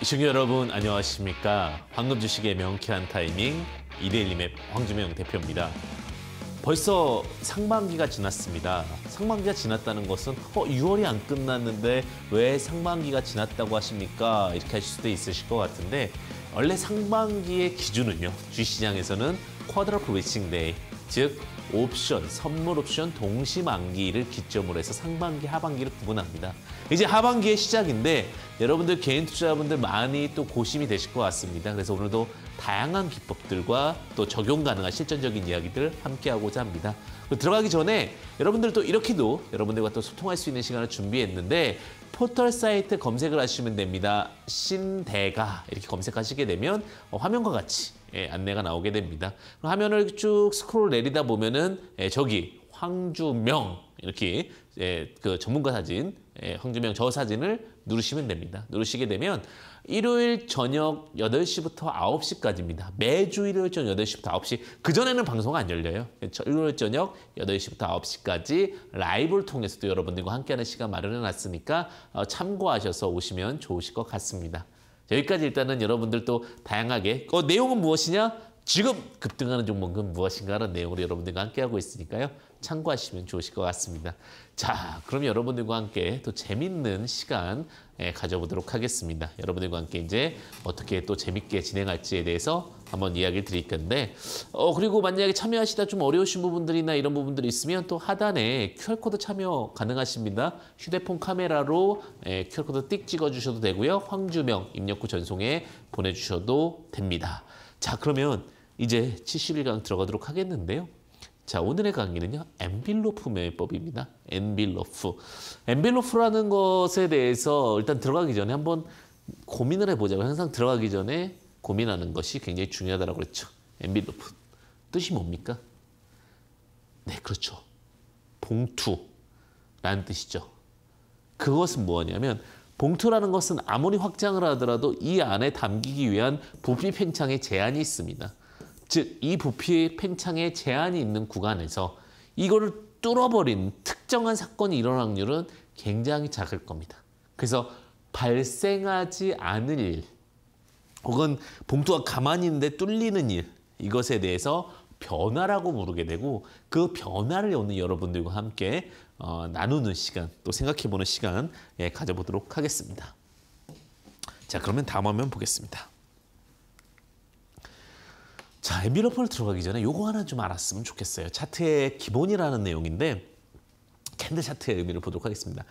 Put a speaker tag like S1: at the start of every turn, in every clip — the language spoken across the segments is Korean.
S1: 시청자 여러분 안녕하십니까. 황금 주식의 명쾌한 타이밍 이데일리 맵 황주명 대표입니다. 벌써 상반기가 지났습니다. 상반기가 지났다는 것은 어, 6월이 안 끝났는데 왜 상반기가 지났다고 하십니까? 이렇게 하실 수도 있으실 것 같은데 원래 상반기의 기준은요. 주시장에서는 식쿼드러프웨칭 데이, 즉 옵션, 선물 옵션 동시 만기를 기점으로 해서 상반기, 하반기를 구분합니다. 이제 하반기의 시작인데 여러분들 개인 투자자분들 많이 또 고심이 되실 것 같습니다. 그래서 오늘도 다양한 기법들과 또 적용 가능한 실전적인 이야기들 함께하고자 합니다. 들어가기 전에 여러분들 또 이렇게도 여러분들과 또 소통할 수 있는 시간을 준비했는데 포털 사이트 검색을 하시면 됩니다. 신대가 이렇게 검색하시게 되면 어, 화면과 같이 예, 안내가 나오게 됩니다. 화면을 쭉 스크롤 내리다 보면은 예, 저기 황주명 이렇게 예, 그 전문가 사진 예, 황주명 저 사진을 누르시면 됩니다. 누르시게 되면 일요일 저녁 8시부터 9시까지입니다. 매주 일요일 저녁 8시부터 9시. 그전에는 방송 안 열려요. 일요일 저녁 8시부터 9시까지 라이브를 통해서도 여러분들과 함께하는 시간 마련해 놨으니까 어, 참고하셔서 오시면 좋으실 것 같습니다. 여기까지 일단은 여러분들 도 다양하게 어, 내용은 무엇이냐? 지금 급등하는 종목은 무엇인가 하는 내용으로 여러분들과 함께하고 있으니까요. 참고하시면 좋으실 것 같습니다. 자, 그럼 여러분들과 함께 또 재밌는 시간 예, 가져보도록 하겠습니다. 여러분들과 함께 이제 어떻게 또 재밌게 진행할지에 대해서 한번 이야기를 드릴 건데, 어, 그리고 만약에 참여하시다 좀 어려우신 부분들이나 이런 부분들이 있으면 또 하단에 QR코드 참여 가능하십니다. 휴대폰 카메라로 QR코드 예, 띡 찍어주셔도 되고요. 황주명 입력 구 전송에 보내주셔도 됩니다. 자, 그러면 이제 70일간 들어가도록 하겠는데요. 자, 오늘의 강의는요. 엔빌로프 매매법입니다. 엔빌로프. 엔빌로프라는 것에 대해서 일단 들어가기 전에 한번 고민을 해보자고 항상 들어가기 전에 고민하는 것이 굉장히 중요하다고 그랬죠. 엔빌로프. 뜻이 뭡니까? 네, 그렇죠. 봉투라는 뜻이죠. 그것은 뭐냐면 봉투라는 것은 아무리 확장을 하더라도 이 안에 담기기 위한 부피 팽창의 제한이 있습니다. 즉이 부피의 팽창에 제한이 있는 구간에서 이거를 뚫어버린 특정한 사건이 일어날 확률은 굉장히 작을 겁니다. 그래서 발생하지 않을 일 혹은 봉투가 가만히 있는데 뚫리는 일 이것에 대해서 변화라고 부르게 되고 그 변화를 오늘 여러분들과 함께 어, 나누는 시간 또 생각해보는 시간 예, 가져보도록 하겠습니다. 자 그러면 다음 화면 보겠습니다. 자, 엔비러프를 들어가기 전에 요거 하나 좀 알았으면 좋겠어요. 차트의 기본이라는 내용인데 캔들 차트의 의미를 보도록 하겠습니다.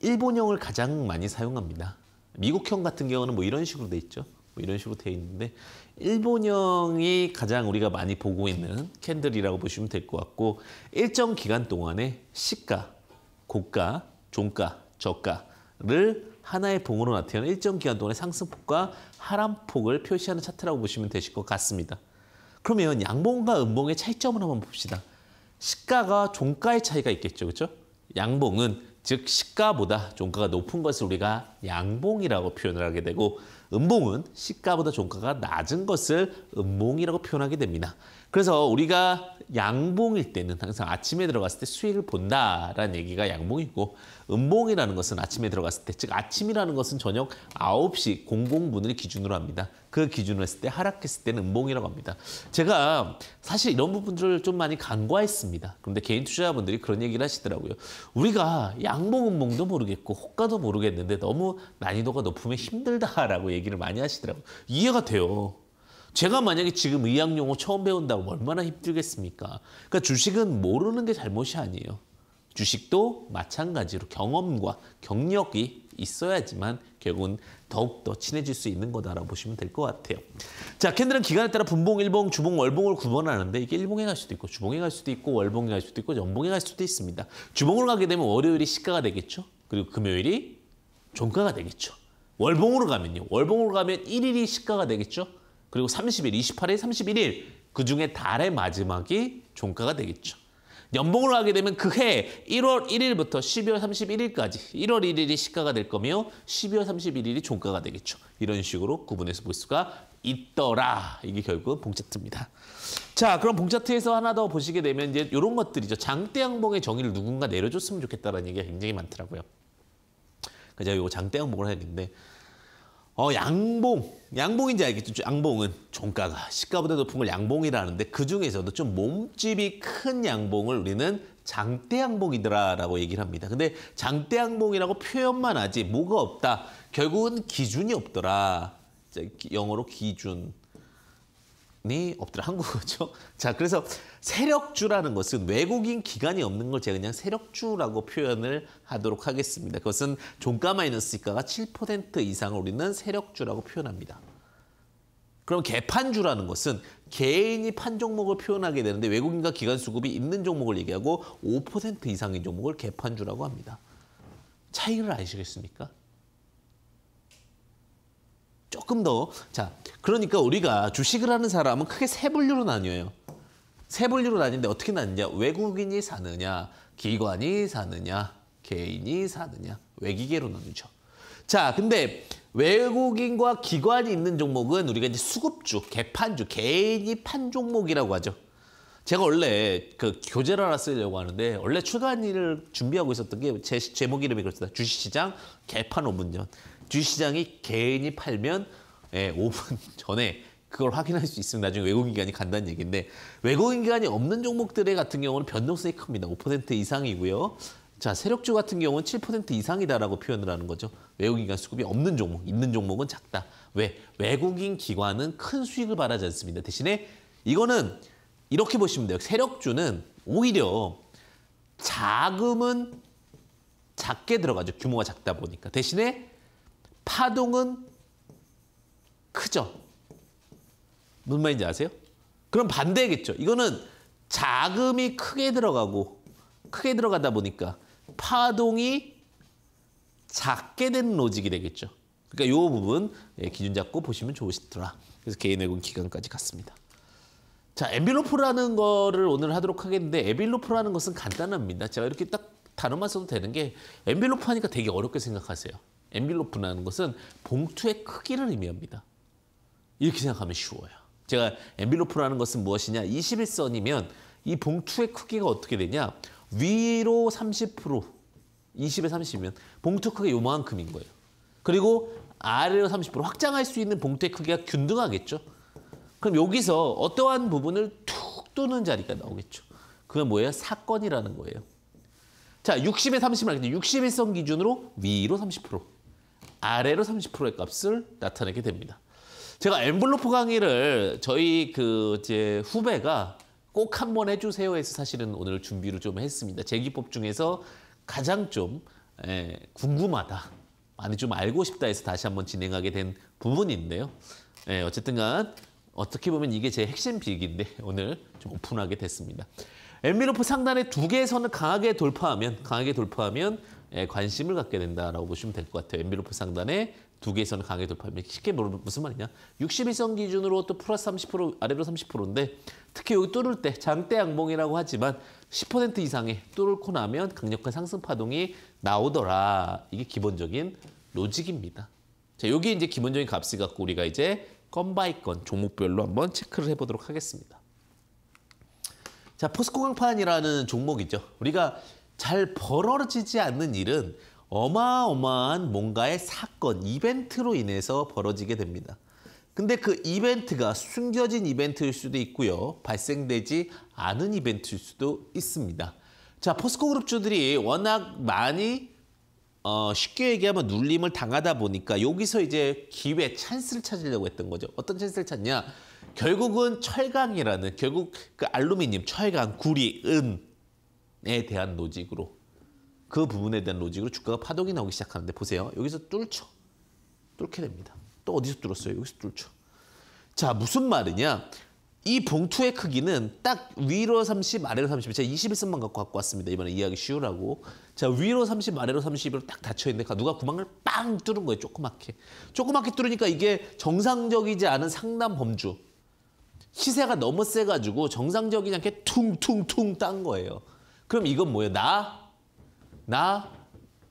S1: 일본형을 가장 많이 사용합니다. 미국형 같은 경우는 뭐 이런 식으로 돼 있죠. 뭐 이런 식으로 돼 있는데 일본형이 가장 우리가 많이 보고 있는 캔들이라고 보시면 될 것 같고 일정 기간 동안에 시가, 고가, 종가, 저가를 하나의 봉으로 나타내는 일정 기간 동안의 상승폭과 하락폭을 표시하는 차트라고 보시면 되실 것 같습니다. 그러면 양봉과 음봉의 차이점을 한번 봅시다. 시가가 종가의 차이가 있겠죠. 그렇죠? 양봉은 즉 시가보다 종가가 높은 것을 우리가 양봉이라고 표현을 하게 되고 음봉은 시가보다 종가가 낮은 것을 음봉이라고 표현하게 됩니다. 그래서 우리가 양봉일 때는 항상 아침에 들어갔을 때 수익을 본다라는 얘기가 양봉이고 음봉이라는 것은 아침에 들어갔을 때 즉 아침이라는 것은 저녁 9시 공공분을 기준으로 합니다. 그 기준으로 했을 때 하락했을 때는 음봉이라고 합니다. 제가 사실 이런 부분들을 좀 많이 간과했습니다. 그런데 개인 투자자분들이 그런 얘기를 하시더라고요. 우리가 양봉 음봉도 모르겠고 호가도 모르겠는데 너무 난이도가 높으면 힘들다라고 얘기를 많이 하시더라고요. 이해가 돼요. 제가 만약에 지금 의학용어 처음 배운다고 얼마나 힘들겠습니까? 그러니까 주식은 모르는 게 잘못이 아니에요. 주식도 마찬가지로 경험과 경력이 있어야지만 결국은 더욱더 친해질 수 있는 거다라고 보시면 될 것 같아요. 자, 캔들은 기간에 따라 분봉, 일봉, 주봉, 월봉을 구분하는데 이게 일봉에 갈 수도 있고 주봉에 갈 수도 있고 월봉에 갈 수도 있고 연봉에 갈 수도 있습니다. 주봉으로 가게 되면 월요일이 시가가 되겠죠. 그리고 금요일이 종가가 되겠죠. 월봉으로 가면요. 월봉으로 가면 일일이 시가가 되겠죠. 그리고 30일, 28일, 31일 그중에 달의 마지막이 종가가 되겠죠. 연봉으 하게 되면 그 해 1월 1일부터 12월 31일까지 1월 1일이 시가가 될 거며 12월 31일이 종가가 되겠죠. 이런 식으로 구분해서 볼 수가 있더라. 이게 결국은 봉차트입니다. 자, 그럼 봉차트에서 하나 더 보시게 되면 이제 이런 것들이죠. 장대양봉의 정의를 누군가 내려줬으면 좋겠다라는 얘기가 굉장히 많더라고요. 제가 이거 장대양봉을 해는데 어, 양봉. 양봉인지 알겠죠? 양봉은 종가가 시가보다 높은 걸 양봉이라는데 그중에서도 좀 몸집이 큰 양봉을 우리는 장대양봉이더라라고 얘기를 합니다. 근데 장대양봉이라고 표현만 하지 뭐가 없다. 결국은 기준이 없더라. 영어로 기준. 이 없더라 한국어죠. 자 그래서 세력주라는 것은 외국인 기관이 없는 걸 제가 그냥 세력주라고 표현을 하도록 하겠습니다. 그것은 종가 마이너스 이가가 7% 이상을 우리는 세력주라고 표현합니다. 그럼 개판주라는 것은 개인이 판 종목을 표현하게 되는데 외국인과 기관 수급이 있는 종목을 얘기하고 5% 이상인 종목을 개판주라고 합니다. 차이를 아시겠습니까? 조금 더자 그러니까 우리가 주식을 하는 사람은 크게 세 분류로 나뉘어요. 세 분류로 나뉘는데 어떻게 나뉘냐? 외국인이 사느냐, 기관이 사느냐, 개인이 사느냐, 외기계로 나뉘죠 자, 근데 외국인과 기관이 있는 종목은 우리가 이제 수급주, 개판주, 개인이 판 종목이라고 하죠. 제가 원래 그 교재를 하나 쓰려고 하는데 원래 출간일을 준비하고 있었던 게 제 제목 이름이 그렇습니다. 주식시장 개판 5분전. 주시장이 식 개인이 팔면 예, 5분 전에 그걸 확인할 수 있으면 나중에 외국인기관이 간다는 얘기인데 외국인기관이 없는 종목들의 같은 경우는 변동성이 큽니다. 5% 이상이고요. 자, 세력주 같은 경우는 7% 이상이다라고 표현을 하는 거죠. 외국인기관 수급이 없는 종목, 있는 종목은 작다. 왜? 외국인 기관은 큰 수익을 바라지 않습니다. 대신에 이거는 이렇게 보시면 돼요. 세력주는 오히려 자금은 작게 들어가죠. 규모가 작다 보니까. 대신에 파동은 크죠. 무슨 말인지 아세요? 그럼 반대겠죠. 이거는 자금이 크게 들어가고 크게 들어가다 보니까 파동이 작게 되는 로직이 되겠죠. 그러니까 이 부분 예, 기준 잡고 보시면 좋으시더라. 그래서 개인 외국 기간까지 갔습니다. 자, 에빌로프라는 거를 오늘 하도록 하겠는데 에빌로프라는 것은 간단합니다. 제가 이렇게 딱 단어만 써도 되는 게 엔벨로프 하니까 되게 어렵게 생각하세요. 엔빌로프라는 것은 봉투의 크기를 의미합니다. 이렇게 생각하면 쉬워요. 제가 엔빌로프라는 것은 무엇이냐? 21선이면 이 봉투의 크기가 어떻게 되냐? 위로 30%, 20에 30이면 봉투 크기 요만큼인 거예요. 그리고 아래로 30% 확장할 수 있는 봉투의 크기가 균등하겠죠. 그럼 여기서 어떠한 부분을 툭 뚫는 자리가 나오겠죠. 그게 뭐예요? 사건이라는 거예요. 자, 60에 30을 하겠죠. 61선 기준으로 위로 30%. 아래로 30%의 값을 나타내게 됩니다. 제가 엔블로프 강의를 저희 그제 후배가 꼭 한번 해주세요 해서 사실은 오늘 준비를 좀 했습니다. 제기법 중에서 가장 좀 에, 예, 궁금하다, 많이 좀 알고 싶다 해서 다시 한번 진행하게 된 부분인데요. 에, 예, 어쨌든 간 어떻게 보면 이게 제 핵심 빅인데 오늘 좀 오픈하게 됐습니다. 엔비로프 상단의 두 개의 선을 강하게 돌파하면 강하게 돌파하면 관심을 갖게 된다라고 보시면 될 것 같아요. 엔비로프 상단에 두 개선 강의 돌파. 쉽게 무슨 말이냐? 61선 기준으로 또 플러스 30% 아래로 30%인데 특히 여기 뚫을 때 장대 양봉이라고 하지만 10% 이상에 뚫고 나면 강력한 상승 파동이 나오더라. 이게 기본적인 로직입니다. 자, 여기 이제 기본적인 값이 갖고 우리가 이제 건 바이 건 종목별로 한번 체크를 해보도록 하겠습니다. 자, 포스코 강판이라는 종목이죠. 우리가 잘 벌어지지 않는 일은 어마어마한 뭔가의 사건, 이벤트로 인해서 벌어지게 됩니다. 근데 그 이벤트가 숨겨진 이벤트일 수도 있고요. 발생되지 않은 이벤트일 수도 있습니다. 자, 포스코 그룹주들이 워낙 많이 어, 쉽게 얘기하면 눌림을 당하다 보니까 여기서 이제 기회, 찬스를 찾으려고 했던 거죠. 어떤 찬스를 찾냐? 결국은 철강이라는 결국 그 알루미늄, 철강, 구리, 은 부분에 대한 로직으로 그 부분에 대한 로직으로 주가가 파동이 나오기 시작하는데 보세요. 여기서 뚫죠. 뚫게 됩니다. 또 어디서 뚫었어요? 여기서 뚫죠. 자, 무슨 말이냐? 이 봉투의 크기는 딱 위로 30, 아래로 30. 제가 21선만 갖고 갖고 왔습니다. 이번에 이해하기 쉬우라고. 자, 위로 30, 아래로 30으로 딱 닫혀 있는데 누가 구멍을 빵 뚫은 거예요. 조그맣게. 조그맣게 뚫으니까 이게 정상적이지 않은 상담 범주. 시세가 너무 세가지고 정상적이지 않게 퉁 퉁퉁 딴 거예요. 그럼 이건 뭐예요? 나, 나,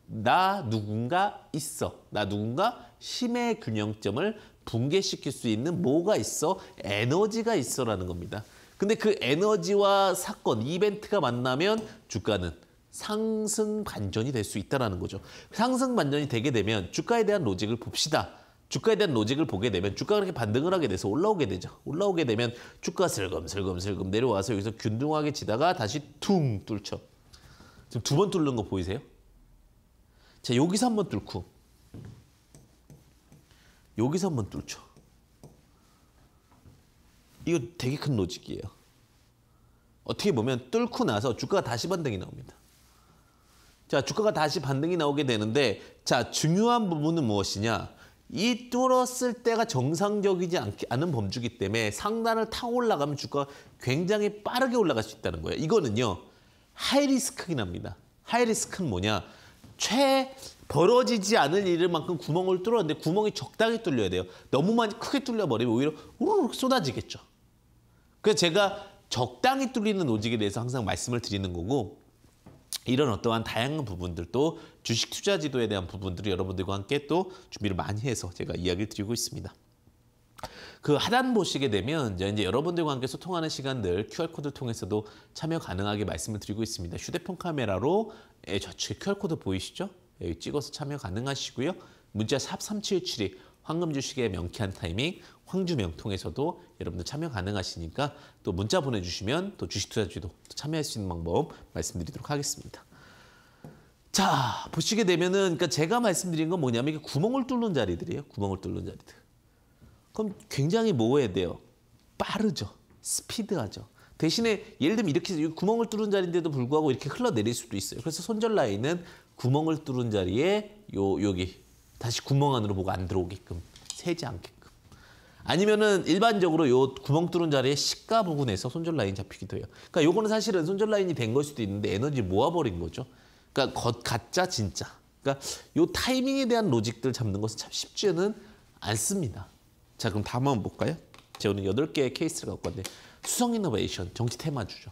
S1: 나 누군가 있어. 나 누군가 힘의 균형점을 붕괴시킬 수 있는 뭐가 있어? 에너지가 있어라는 겁니다. 근데 그 에너지와 사건, 이벤트가 만나면 주가는 상승 반전이 될 수 있다는 라 거죠. 상승 반전이 되게 되면 주가에 대한 로직을 봅시다. 주가에 대한 로직을 보게 되면 주가가 이렇게 반등을 하게 돼서 올라오게 되죠. 올라오게 되면 주가 슬금슬금슬금 내려와서 여기서 균등하게 지다가 다시 퉁 뚫죠. 지금 두 번 뚫는 거 보이세요? 자, 여기서 한번 뚫고 여기서 한번 뚫죠. 이거 되게 큰 로직이에요. 어떻게 보면 뚫고 나서 주가가 다시 반등이 나옵니다. 자, 주가가 다시 반등이 나오게 되는데 자, 중요한 부분은 무엇이냐? 이 뚫었을 때가 정상적이지 않은 범주기 때문에 상단을 타고 올라가면 주가가 굉장히 빠르게 올라갈 수 있다는 거예요. 이거는요. 하이리스크긴 합니다. 하이리스크는 뭐냐. 최 벌어지지 않을 일만큼 구멍을 뚫었는데 구멍이 적당히 뚫려야 돼요. 너무 많이 크게 뚫려버리면 오히려 우르르 쏟아지겠죠. 그래서 제가 적당히 뚫리는 오직에 대해서 항상 말씀을 드리는 거고 이런 어떠한 다양한 부분들도 주식 투자 지도에 대한 부분들을 여러분들과 함께 또 준비를 많이 해서 제가 이야기를 드리고 있습니다. 그 하단 보시게 되면 이제 여러분들과 함께 소통하는 시간들 QR코드를 통해서도 참여 가능하게 말씀을 드리고 있습니다. 휴대폰 카메라로 좌측 예, QR코드 보이시죠? 예, 찍어서 참여 가능하시고요. 문자 샵3772 황금 주식의 명쾌한 타이밍 황주명 통해서도 여러분들 참여 가능하시니까 또 문자 보내주시면 또 주식 투자 주도 참여할 수 있는 방법 말씀드리도록 하겠습니다. 자 보시게 되면은 그러니까 제가 말씀드린 건 뭐냐면 이게 구멍을 뚫는 자리들이에요. 구멍을 뚫는 자리들. 그럼 굉장히 뭐 해야 돼요? 빠르죠. 스피드하죠. 대신에 예를 들면 이렇게 구멍을 뚫은 자리인데도 불구하고 이렇게 흘러내릴 수도 있어요. 그래서 손절 라인은 구멍을 뚫은 자리에 요 여기 다시 구멍 안으로 뭐가 안 들어오게끔 새지 않게 아니면은 일반적으로 요 구멍 뚫은 자리에 시가 부근에서 손절 라인 잡히기도 해요. 그러니까 요거는 사실은 손절 라인이 된 걸 수도 있는데 에너지 모아버린 거죠. 그러니까 겉 가짜 진짜. 그러니까 요 타이밍에 대한 로직들 잡는 것은 참 쉽지는 않습니다. 자 그럼 다음 한번 볼까요? 제가 오늘 여덟 개의 케이스를 갖고 왔는데 수성 이노베이션 정치 테마주죠.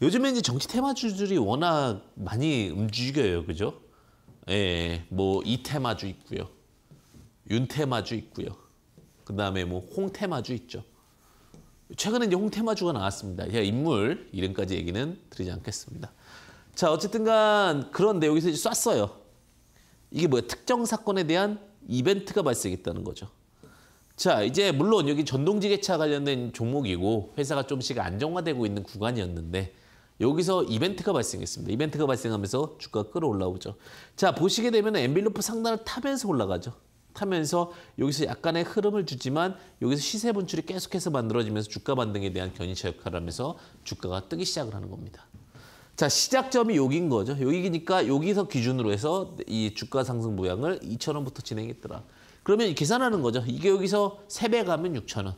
S1: 요즘에 이제 정치 테마주들이 워낙 많이 움직여요, 그죠? 예, 뭐 이테마주 있고요, 윤테마주 있고요. 그 다음에 뭐홍태마주 있죠. 최근에 이제 홍테마주가 나왔습니다. 인물 이름까지 얘기는 드리지 않겠습니다. 자 어쨌든간 그런데 여기서 이제 쐈어요. 이게 뭐야 특정 사건에 대한 이벤트가 발생했다는 거죠. 자 이제 물론 여기 전동지게차 관련된 종목이고 회사가 좀씩 안정화되고 있는 구간이었는데 여기서 이벤트가 발생했습니다. 이벤트가 발생하면서 주가 끌어올라오죠. 자 보시게 되면 엔빌로프 상단을 타면서 올라가죠. 타면서 여기서 약간의 흐름을 주지만 여기서 시세 분출이 계속해서 만들어지면서 주가 반등에 대한 견인차 역할을 하면서 주가가 뜨기 시작을 하는 겁니다. 자 시작점이 여기인 거죠. 여기니까 여기서 기준으로 해서 이 주가 상승 모양을 2천원부터 진행했더라. 그러면 계산하는 거죠. 이게 여기서 세 배 가면 6천원,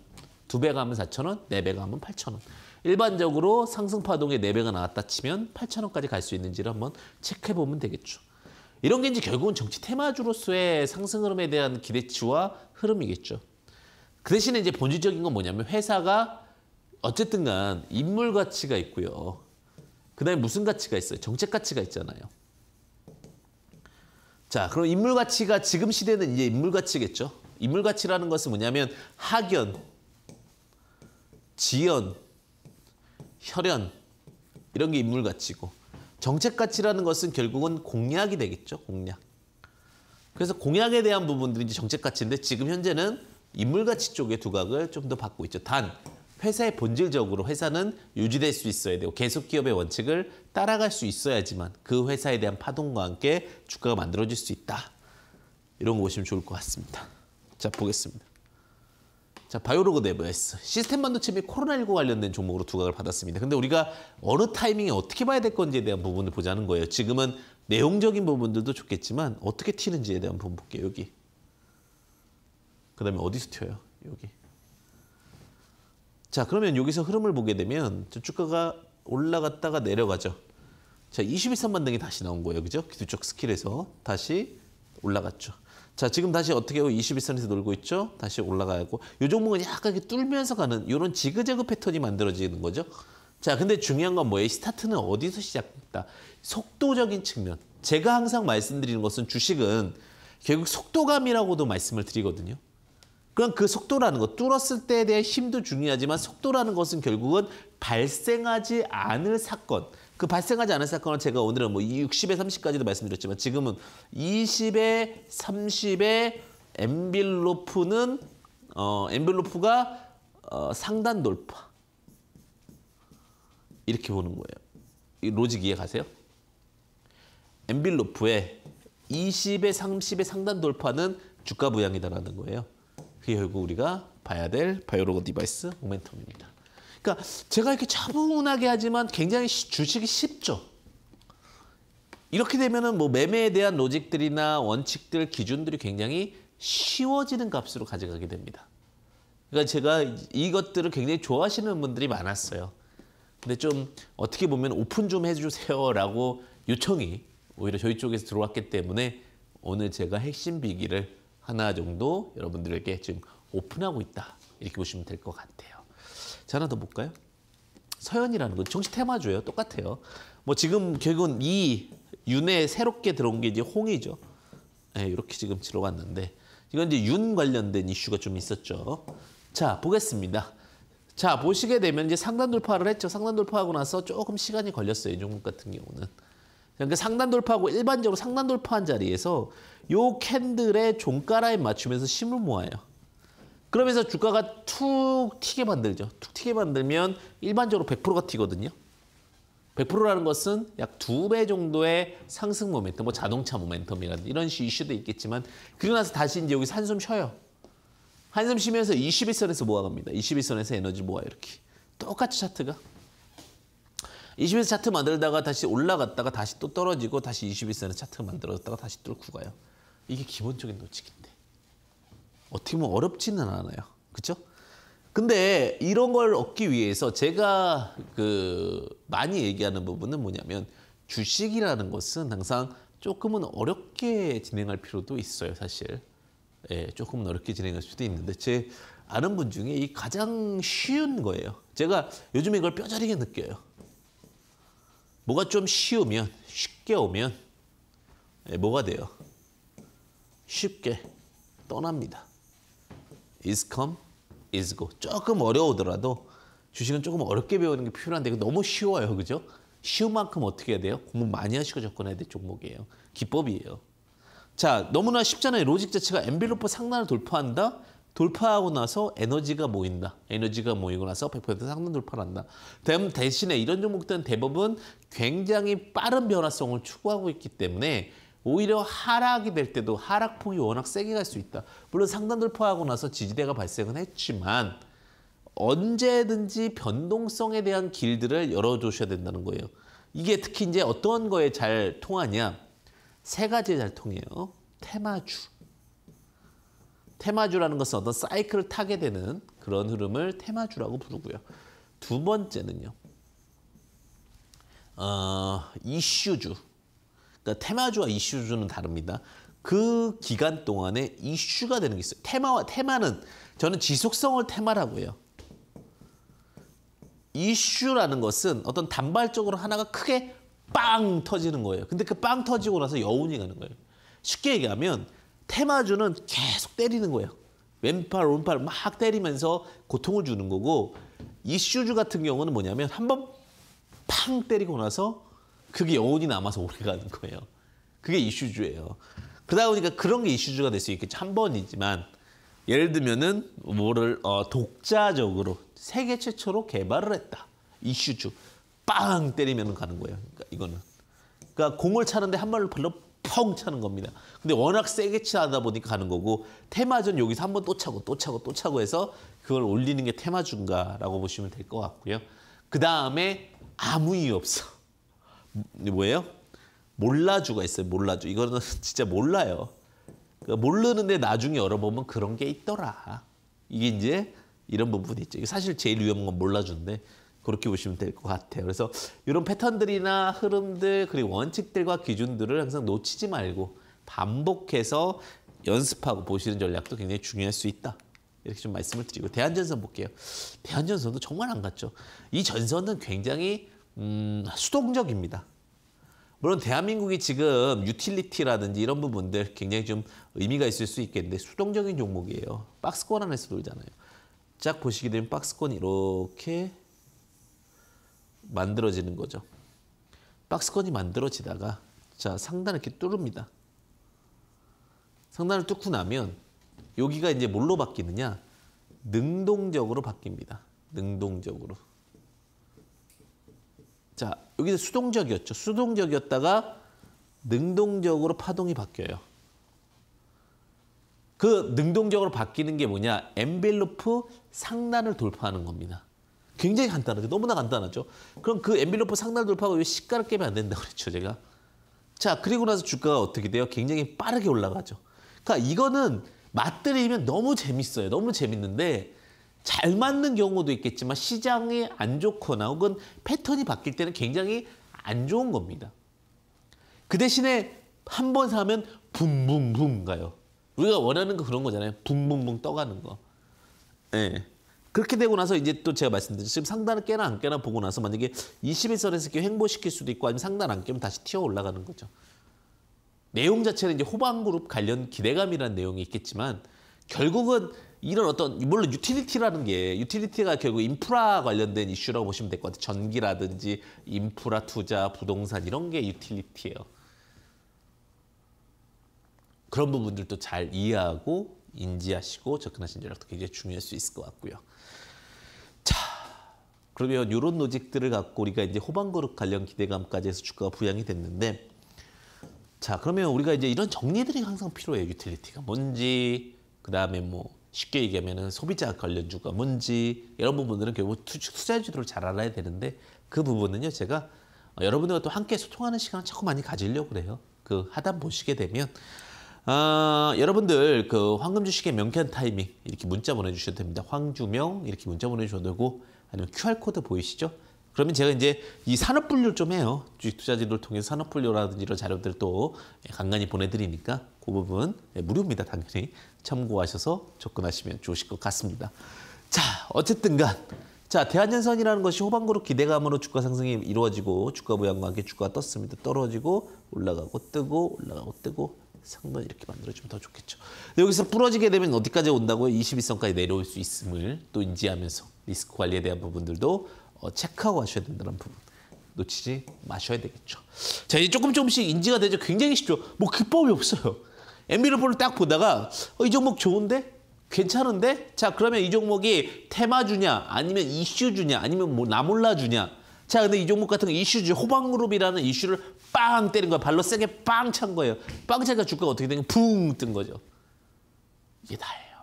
S1: 두배 가면 4천원, 네배 가면 8천원. 일반적으로 상승 파동에 네배가 나왔다 치면 8천원까지 갈 수 있는지를 한번 체크해 보면 되겠죠. 이런 게 이제 결국은 정치 테마주로서의 상승 흐름에 대한 기대치와 흐름이겠죠. 그 대신에 이제 본질적인 건 뭐냐면 회사가 어쨌든 간 인물 가치가 있고요. 그 다음에 무슨 가치가 있어요? 정책 가치가 있잖아요. 자, 그럼 인물 가치가 지금 시대는 이제 인물 가치겠죠. 인물 가치라는 것은 뭐냐면 학연, 지연, 혈연 이런 게 인물 가치고 정책 가치라는 것은 결국은 공약이 되겠죠. 공약. 그래서 공약에 대한 부분들이 이제 정책 가치인데 지금 현재는 인물 가치 쪽의 두각을 좀 더 받고 있죠. 단 회사의 본질적으로 회사는 유지될 수 있어야 되고 계속 기업의 원칙을 따라갈 수 있어야지만 그 회사에 대한 파동과 함께 주가가 만들어질 수 있다. 이런 거 보시면 좋을 것 같습니다. 자 보겠습니다. 자, 바이오로그 네버스 시스템 반도체 및 코로나19 관련된 종목으로 두각을 받았습니다. 근데 우리가 어느 타이밍에 어떻게 봐야 될 건지에 대한 부분을 보자는 거예요. 지금은 내용적인 부분들도 좋겠지만 어떻게 튀는지에 대한 부분 볼게요. 여기. 그다음에 어디서 튀어요? 여기. 자, 그러면 여기서 흐름을 보게 되면 주가가 올라갔다가 내려가죠. 자, 2 1선반 등이 다시 나온 거예요. 그죠? 기술적 스킬에서 다시 올라갔죠. 자, 지금 다시 어떻게 하고 21선에서 놀고 있죠? 다시 올라가고 요 종목은 약간 뚫면서 가는 이런 지그재그 패턴이 만들어지는 거죠. 자, 근데 중요한 건 뭐예요? 스타트는 어디서 시작했다? 속도적인 측면. 제가 항상 말씀드리는 것은 주식은 결국 속도감이라고도 말씀을 드리거든요. 그럼 그 속도라는 것, 뚫었을 때에 대한 힘도 중요하지만 속도라는 것은 결국은 발생하지 않을 사건, 그 발생하지 않은 사건을 제가 오늘은 뭐 60에 30까지도 말씀드렸지만 지금은 20에 30에 엠빌로프는 어, 엠빌로프가 어, 상단 돌파 이렇게 보는 거예요. 이 로직 이해 가세요? 엠빌로프의 20에 30의 상단 돌파는 주가 부양이다라는 거예요. 그게 결국 우리가 봐야 될 바이오로그 디바이스 모멘텀입니다. 그러니까 제가 이렇게 차분하게 하지만 굉장히 주식이 쉽죠. 이렇게 되면은 뭐 매매에 대한 로직들이나 원칙들, 기준들이 굉장히 쉬워지는 값으로 가져가게 됩니다. 그러니까 제가 이것들을 굉장히 좋아하시는 분들이 많았어요. 근데 좀 어떻게 보면 오픈 좀 해주세요라고 요청이 오히려 저희 쪽에서 들어왔기 때문에 오늘 제가 핵심 비기를 하나 정도 여러분들에게 지금 오픈하고 있다 이렇게 보시면 될 것 같아요. 자, 하나 더 볼까요? 서연이라는 건 정식 테마주예요. 똑같아요. 뭐 지금 결국은 이 윤에 새롭게 들어온 게 이제 홍이죠. 네, 이렇게 지금 들어왔는데 이건 이제 윤 관련된 이슈가 좀 있었죠. 자, 보겠습니다. 자, 보시게 되면 이제 상단 돌파를 했죠. 상단 돌파하고 나서 조금 시간이 걸렸어요. 이 종목 같은 경우는. 그러니까 상단 돌파하고 일반적으로 상단 돌파한 자리에서 요 캔들의 종가라인 맞추면서 심을 모아요. 그러면서 주가가 툭 튀게 만들죠. 툭 튀게 만들면 일반적으로 100%가 튀거든요. 100%라는 것은 약 두 배 정도의 상승 모멘텀, 뭐 자동차 모멘텀이라든지 이런 이슈도 있겠지만 그리고 나서 다시 이제 여기 한숨 쉬어요. 한숨 쉬면서 21선에서 모아갑니다. 21선에서 에너지 모아 이렇게. 똑같이 차트가. 21선 차트 만들다가 다시 올라갔다가 다시 또 떨어지고 다시 21선에서 차트 만들었다가 다시 뚫고 가요. 이게 기본적인 놓치기. 어떻게 보면 어렵지는 않아요. 그렇죠? 근데 이런 걸 얻기 위해서 제가 그 많이 얘기하는 부분은 뭐냐면 주식이라는 것은 항상 조금은 어렵게 진행할 필요도 있어요, 사실. 예, 조금은 어렵게 진행할 수도 있는데 제 아는 분 중에 이 가장 쉬운 거예요. 제가 요즘에 이걸 뼈저리게 느껴요. 뭐가 좀 쉬우면 쉽게 오면 예, 뭐가 돼요? 쉽게 떠납니다. is come, is go. 조금 어려우더라도 주식은 조금 어렵게 배우는 게 필요한데 이거 너무 쉬워요. 그죠? 쉬운 만큼 어떻게 해야 돼요? 공부 많이 하시고 접근해야 될 종목이에요. 기법이에요. 자, 너무나 쉽잖아요. 로직 자체가 엔빌로프 상단을 돌파한다. 돌파하고 나서 에너지가 모인다. 에너지가 모이고 나서 100% 상단 돌파를 한다. 대신에 이런 종목들은 대부분 굉장히 빠른 변화성을 추구하고 있기 때문에 오히려 하락이 될 때도 하락폭이 워낙 세게 갈 수 있다. 물론 상단 돌파하고 나서 지지대가 발생은 했지만 언제든지 변동성에 대한 길들을 열어주셔야 된다는 거예요. 이게 특히 이제 어떤 거에 잘 통하냐. 세 가지에 잘 통해요. 테마주. 테마주라는 것은 어떤 사이클을 타게 되는 그런 흐름을 테마주라고 부르고요. 두 번째는요. 어, 이슈주. 그러니까 테마주와 이슈주는 다릅니다. 그 기간 동안에 이슈가 되는 게 있어요. 테마와 테마는 저는 지속성을 테마라고 해요. 이슈라는 것은 어떤 단발적으로 하나가 크게 빵 터지는 거예요. 근데 그 빵 터지고 나서 여운이 가는 거예요. 쉽게 얘기하면 테마주는 계속 때리는 거예요. 왼팔 오른팔 막 때리면서 고통을 주는 거고 이슈주 같은 경우는 뭐냐면 한 번 팡 때리고 나서 그게 영혼이 남아서 오래 가는 거예요. 그게 이슈주예요. 그러다 보니까 그런 게 이슈주가 될 수 있겠죠. 한 번이지만 예를 들면은 뭐를 어, 독자적으로 세계 최초로 개발을 했다. 이슈주. 빵 때리면 가는 거예요. 그러니까 이거는. 그러니까 공을 차는데 한 발로 발로 펑 차는 겁니다. 근데 워낙 세게 치다 보니까 가는 거고 테마전 여기서 한 번 또 차고 또 차고 또 차고 해서 그걸 올리는 게 테마주인가라고 보시면 될 것 같고요. 그 다음에 아무 이유 없어. 뭐예요? 몰라주가 있어요. 몰라주. 이거는 진짜 몰라요. 그러니까 모르는데 나중에 열어보면 그런 게 있더라. 이게 이제 이런 부분이 있죠. 사실 제일 위험한 건 몰라주인데 그렇게 보시면 될 것 같아요. 그래서 이런 패턴들이나 흐름들 그리고 원칙들과 기준들을 항상 놓치지 말고 반복해서 연습하고 보시는 전략도 굉장히 중요할 수 있다. 이렇게 좀 말씀을 드리고 대한전선 볼게요. 대한전선도 정말 안 갔죠. 이 전선은 굉장히 음, 수동적입니다. 물론 대한민국이 지금 유틸리티라든지 이런 부분들 굉장히 좀 의미가 있을 수 있겠는데 수동적인 종목이에요. 박스권 안에서 돌잖아요. 쫙 보시게 되면 박스권이 이렇게 만들어지는 거죠. 박스권이 만들어지다가 자 상단을 이렇게 뚫습니다. 상단을 뚫고 나면 여기가 이제 뭘로 바뀌느냐? 능동적으로 바뀝니다. 능동적으로. 자, 여기서 수동적이었죠. 수동적이었다가 능동적으로 파동이 바뀌어요. 그 능동적으로 바뀌는 게 뭐냐? 엠벨로프 상단을 돌파하는 겁니다. 굉장히 간단하죠. 너무나 간단하죠. 그럼 그엠벨로프 상단 을돌파하고왜 시가를 깨면 안 된다고 그랬죠, 제가. 자, 그리고 나서 주가가 어떻게 돼요? 굉장히 빠르게 올라가죠. 그러니까 이거는 맞들이면 너무 재밌어요. 너무 재밌는데 잘 맞는 경우도 있겠지만 시장이 안 좋거나 혹은 패턴이 바뀔 때는 굉장히 안 좋은 겁니다. 그 대신에 한 번 사면 붐붐붐 가요. 우리가 원하는 거 그런 거잖아요. 붐붐붐 떠가는 거. 예. 네. 그렇게 되고 나서 이제 또 제가 말씀드린 지금 상단을 깨나 안 깨나 보고 나서 만약에 21선에서 이렇게 횡보시킬 수도 있고 아니면 상단 안 깨면 다시 튀어 올라가는 거죠. 내용 자체는 이제 호방그룹 관련 기대감이라는 내용이 있겠지만 결국은 이런 어떤 물론 유틸리티라는 게 유틸리티가 결국 인프라 관련된 이슈라고 보시면 될 것 같아요. 전기라든지 인프라 투자, 부동산 이런 게 유틸리티예요. 그런 부분들도 잘 이해하고 인지하시고 접근하신 전략도 굉장히 중요할 수 있을 것 같고요. 자, 그러면 이런 노직들을 갖고 우리가 이제 호반그룹 관련 기대감까지 해서 주가가 부양이 됐는데 자, 그러면 우리가 이제 이런 정리들이 항상 필요해요. 유틸리티가 뭔지, 그 다음에 뭐 쉽게 얘기하면 소비자 관련주가 뭔지 이런 부분들은 결국 투자주도를 잘 알아야 되는데 그 부분은요 제가 어, 여러분들과 또 함께 소통하는 시간을 자꾸 많이 가지려고 그래요. 그 하단 보시게 되면 아, 여러분들 그 황금 주식의 명쾌한 타이밍 이렇게 문자 보내주셔도 됩니다. 황주명 이렇게 문자 보내주셔도 되고 아니면 QR 코드 보이시죠? 그러면 제가 이제 이 산업 분류 좀 해요. 주식 투자 진도를 통해서 산업 분류라든지 이런 자료들 또 간간히 보내드리니까 그 부분 예, 무료입니다, 당연히. 참고하셔서 접근하시면 좋으실 것 같습니다. 자, 어쨌든 간 자, 대한전선이라는 것이 후반기로 기대감으로 주가 상승이 이루어지고 주가 부양과 함께 주가가 떴습니다. 떨어지고 올라가고 뜨고 올라가고 뜨고 상단 이렇게 만들어주면 더 좋겠죠. 여기서 부러지게 되면 어디까지 온다고 22선까지 내려올 수 있음을 또 인지하면서 리스크 관리에 대한 부분들도 어, 체크하고 하셔야 된다는 부분 놓치지 마셔야 되겠죠. 자 이제 조금 조금씩 인지가 되죠. 굉장히 쉽죠. 뭐 기법이 없어요. 엔비로폴을 딱 보다가 어, 이 종목 좋은데? 괜찮은데? 자 그러면 이 종목이 테마주냐 아니면 이슈주냐 아니면 뭐 나몰라주냐 자 근데 이 종목 같은 거 이슈주 호방그룹이라는 이슈를 빵 때린 거야 발로 세게 빵 찬 거예요 빵 차니까 주가가 어떻게 되냐 붕뜬 거죠 이게 다예요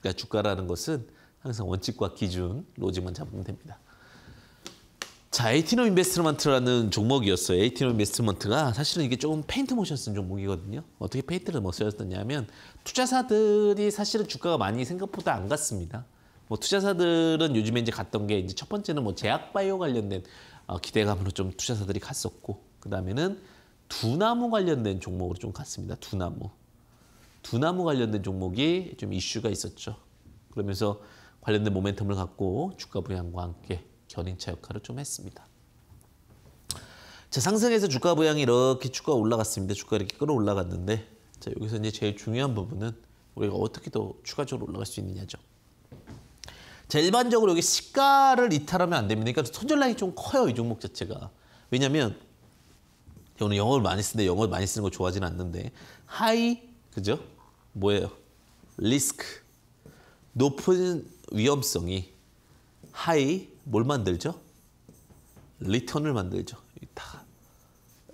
S1: 그러니까 주가라는 것은 항상 원칙과 기준 로직만 잡으면 됩니다 자, 에이티노 인베스트먼트라는 종목이었어요. 에이티노 인베스트먼트가 사실은 이게 조금 페인트 모션 쓴 종목이거든요. 어떻게 페인트를 뭐 쓰였냐면 었 투자사들이 사실은 주가가 많이 생각보다 안 갔습니다. 뭐 투자사들은 요즘에 이제 갔던 게 이제 첫 번째는 뭐 제약바이오 관련된 어, 기대감으로 좀 투자사들이 갔었고 그 다음에는 두나무 관련된 종목으로 좀 갔습니다. 두나무. 두나무 관련된 종목이 좀 이슈가 있었죠. 그러면서 관련된 모멘텀을 갖고 주가 부양과 함께 견인차 역할을 좀 했습니다. 자, 상승해서 주가 부양이 이렇게 주가 올라갔습니다. 주가 이렇게 끌어 올라갔는데 자, 여기서 이제 제일 중요한 부분은 우리가 어떻게 더 추가적으로 올라갈 수 있느냐죠. 자, 일반적으로 여기 시가를 이탈하면 안 됩니다. 그러니까 손절량이 좀 커요, 이 종목 자체가. 왜냐면 오늘 영어를 많이 쓰는데 영어를 많이 쓰는 거 좋아하진 않는데 하이, 그죠? 뭐예요? 리스크, 높은 위험성이 하이 뭘 만들죠? 리턴을 만들죠. 다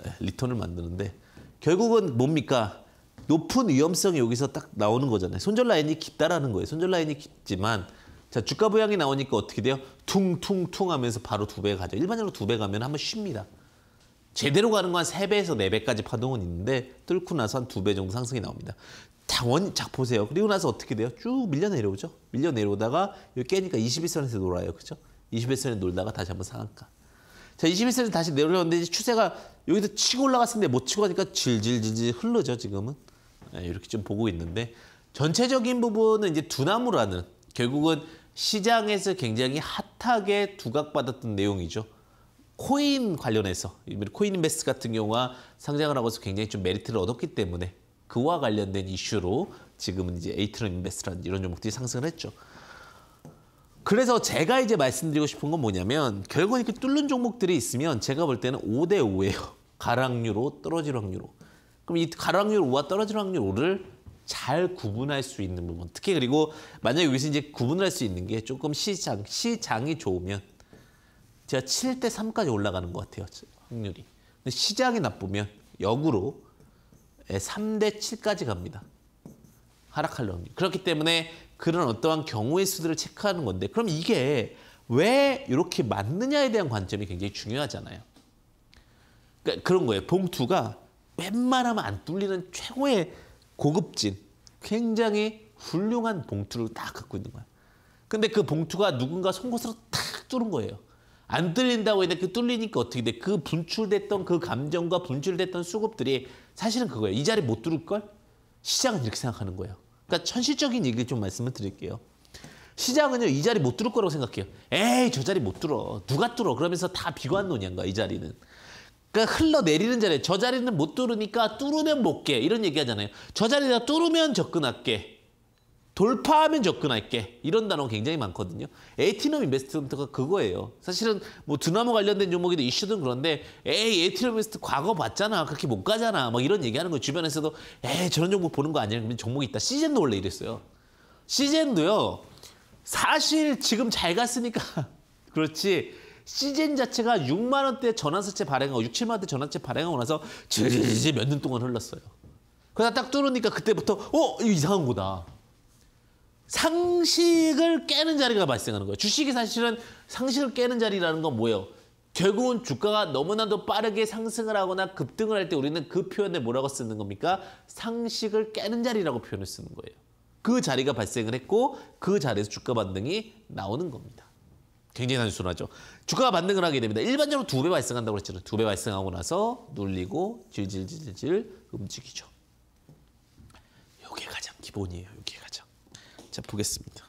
S1: 예, 리턴을 만드는데 결국은 뭡니까? 높은 위험성이 여기서 딱 나오는 거잖아요. 손절 라인이 깊다라는 거예요. 손절 라인이 깊지만 자 주가 부양이 나오니까 어떻게 돼요? 퉁퉁퉁 하면서 바로 두배 가죠. 일반적으로 두 배 가면 한번 쉽니다. 제대로 가는 건 세배에서네배까지 파동은 있는데 뚫고 나서 한두배 정도 상승이 나옵니다. 장원 작 보세요. 그리고 나서 어떻게 돼요? 쭉 밀려 내려오죠. 밀려 내려오다가 여기 깨니까 21선에서 놀아요. 그렇죠? 21세는 놀다가 다시 한번 상한가. 자, 21세는 다시 내려오는데 추세가 여기서 치고 올라갔는데못 치고 가니까 질질질질 흐르죠, 지금은. 예, 이렇게 좀 보고 있는데 전체적인 부분은 이제 두나무라는 결국은 시장에서 굉장히 핫하게 두각받았던 내용이죠. 코인 관련해서 코인 인베스트 같은 경우가 상장을 하고서 굉장히 좀 메리트를 얻었기 때문에 그와 관련된 이슈로 지금은 이제 에이트론 인베스트라는 이런 종목들이 상승을 했죠. 그래서 제가 이제 말씀드리고 싶은 건 뭐냐면 결국 은 이렇게 뚫는 종목들이 있으면 제가 볼 때는 5대 5예요. 가락률로 떨어질 확률로. 그럼 이 가락률 5와 떨어질 확률 5를 잘 구분할 수 있는 부분. 특히 그리고 만약에 여기서 이제 구분할 수 있는 게 조금 시장, 시장이 좋으면 제가 7대 3까지 올라가는 것 같아요. 확률이. 근데 시장이 나쁘면 역으로 3대 예, 7까지 갑니다. 하락할 확률. 그렇기 때문에 그런 어떠한 경우의 수들을 체크하는 건데 그럼 이게 왜 이렇게 맞느냐에 대한 관점이 굉장히 중요하잖아요. 그러니까 그런 거예요. 봉투가 웬만하면 안 뚫리는 최고의 고급진 굉장히 훌륭한 봉투를 딱 갖고 있는 거야. 근데 그 봉투가 누군가 송곳으로 탁 뚫은 거예요. 안 뚫린다고 했는데 그 뚫리니까 어떻게 돼? 그 분출됐던 그 감정과 분출됐던 수급들이 사실은 그거예요. 이 자리 못 뚫을걸? 시장은 이렇게 생각하는 거예요. 그러니까 현실적인 얘기 를좀 말씀을 드릴게요. 시장은요 이 자리 못 뚫을 거라고 생각해요. 에이 저 자리 못 뚫어. 누가 뚫어? 그러면서 다 비관론이야 이 자리는. 그러니까 흘러내리는 자리. 저 자리는 못 뚫으니까 뚫으면 못 깨. 이런 얘기 하잖아요. 저 자리다 뚫으면 접근할게. 돌파하면 접근할게. 이런 단어 굉장히 많거든요. 에티넘 인베스트먼트가 그거예요. 사실은 뭐 드나모 관련된 종목이든 이슈든 그런데 에이 에티넘 인베스트 과거 봤잖아. 그렇게 못 가잖아. 막 이런 얘기하는 거 주변에서도 에이 저런 종목 보는 거 아니야. 그러면 종목이 있다. 시젠도 원래 이랬어요. 시젠도요. 사실 지금 잘 갔으니까 그렇지 시젠 자체가 6만 원대 전환사채 발행하고 6, 7만 원대 전환사채 발행하고 나서 이제 몇년 동안 흘렀어요. 그러다 딱 뚫으니까 그때부터 어? 이거 이상한 거다. 상식을 깨는 자리가 발생하는 거예요. 주식이 사실은 상식을 깨는 자리라는 건 뭐예요? 결국은 주가가 너무나도 빠르게 상승을 하거나 급등을 할 때 우리는 그 표현을 뭐라고 쓰는 겁니까? 상식을 깨는 자리라고 표현을 쓰는 거예요. 그 자리가 발생을 했고 그 자리에서 주가 반등이 나오는 겁니다. 굉장히 단순하죠. 주가가 반등을 하게 됩니다. 일반적으로 두 배 발생한다고 했잖아요. 두배 발생하고 나서 눌리고 질질질질 움직이죠. 이게 가장 기본이에요. 자, 보겠습니다.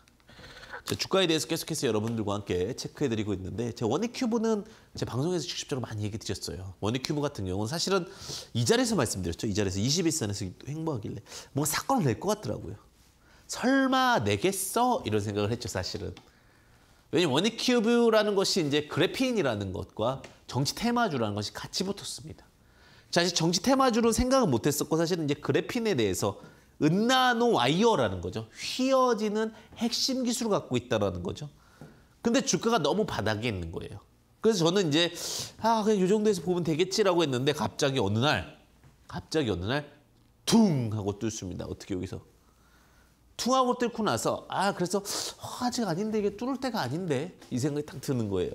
S1: 자, 주가에 대해서 계속해서 여러분들과 함께 체크해드리고 있는데 제 원익 큐브는 제 방송에서 직접적으로 많이 얘기 드렸어요. 원익 큐브 같은 경우는 사실은 이 자리에서 말씀드렸죠. 이 자리에서 21선에서 횡보하길래 뭔가 사건을 낼것 같더라고요. 설마 내겠어? 이런 생각을 했죠, 사실은. 왜냐면 원익 큐브라는 것이 이제 그래핀이라는 것과 정치 테마주라는 것이 같이 붙었습니다. 사실 정치 테마주로 생각은 못했었고 사실은 이제 그래핀에 대해서 은나노 와이어라는 거죠. 휘어지는 핵심 기술을 갖고 있다라는 거죠. 근데 주가가 너무 바닥에 있는 거예요. 그래서 저는 이제 아 그냥 이 정도에서 보면 되겠지라고 했는데 갑자기 어느 날 갑자기 어느 날퉁 하고 뚫습니다. 어떻게 여기서 퉁하고 뚫고 나서 아 그래서 어, 아직 아닌데 이게 뚫을 때가 아닌데 이 생각이 딱 드는 거예요.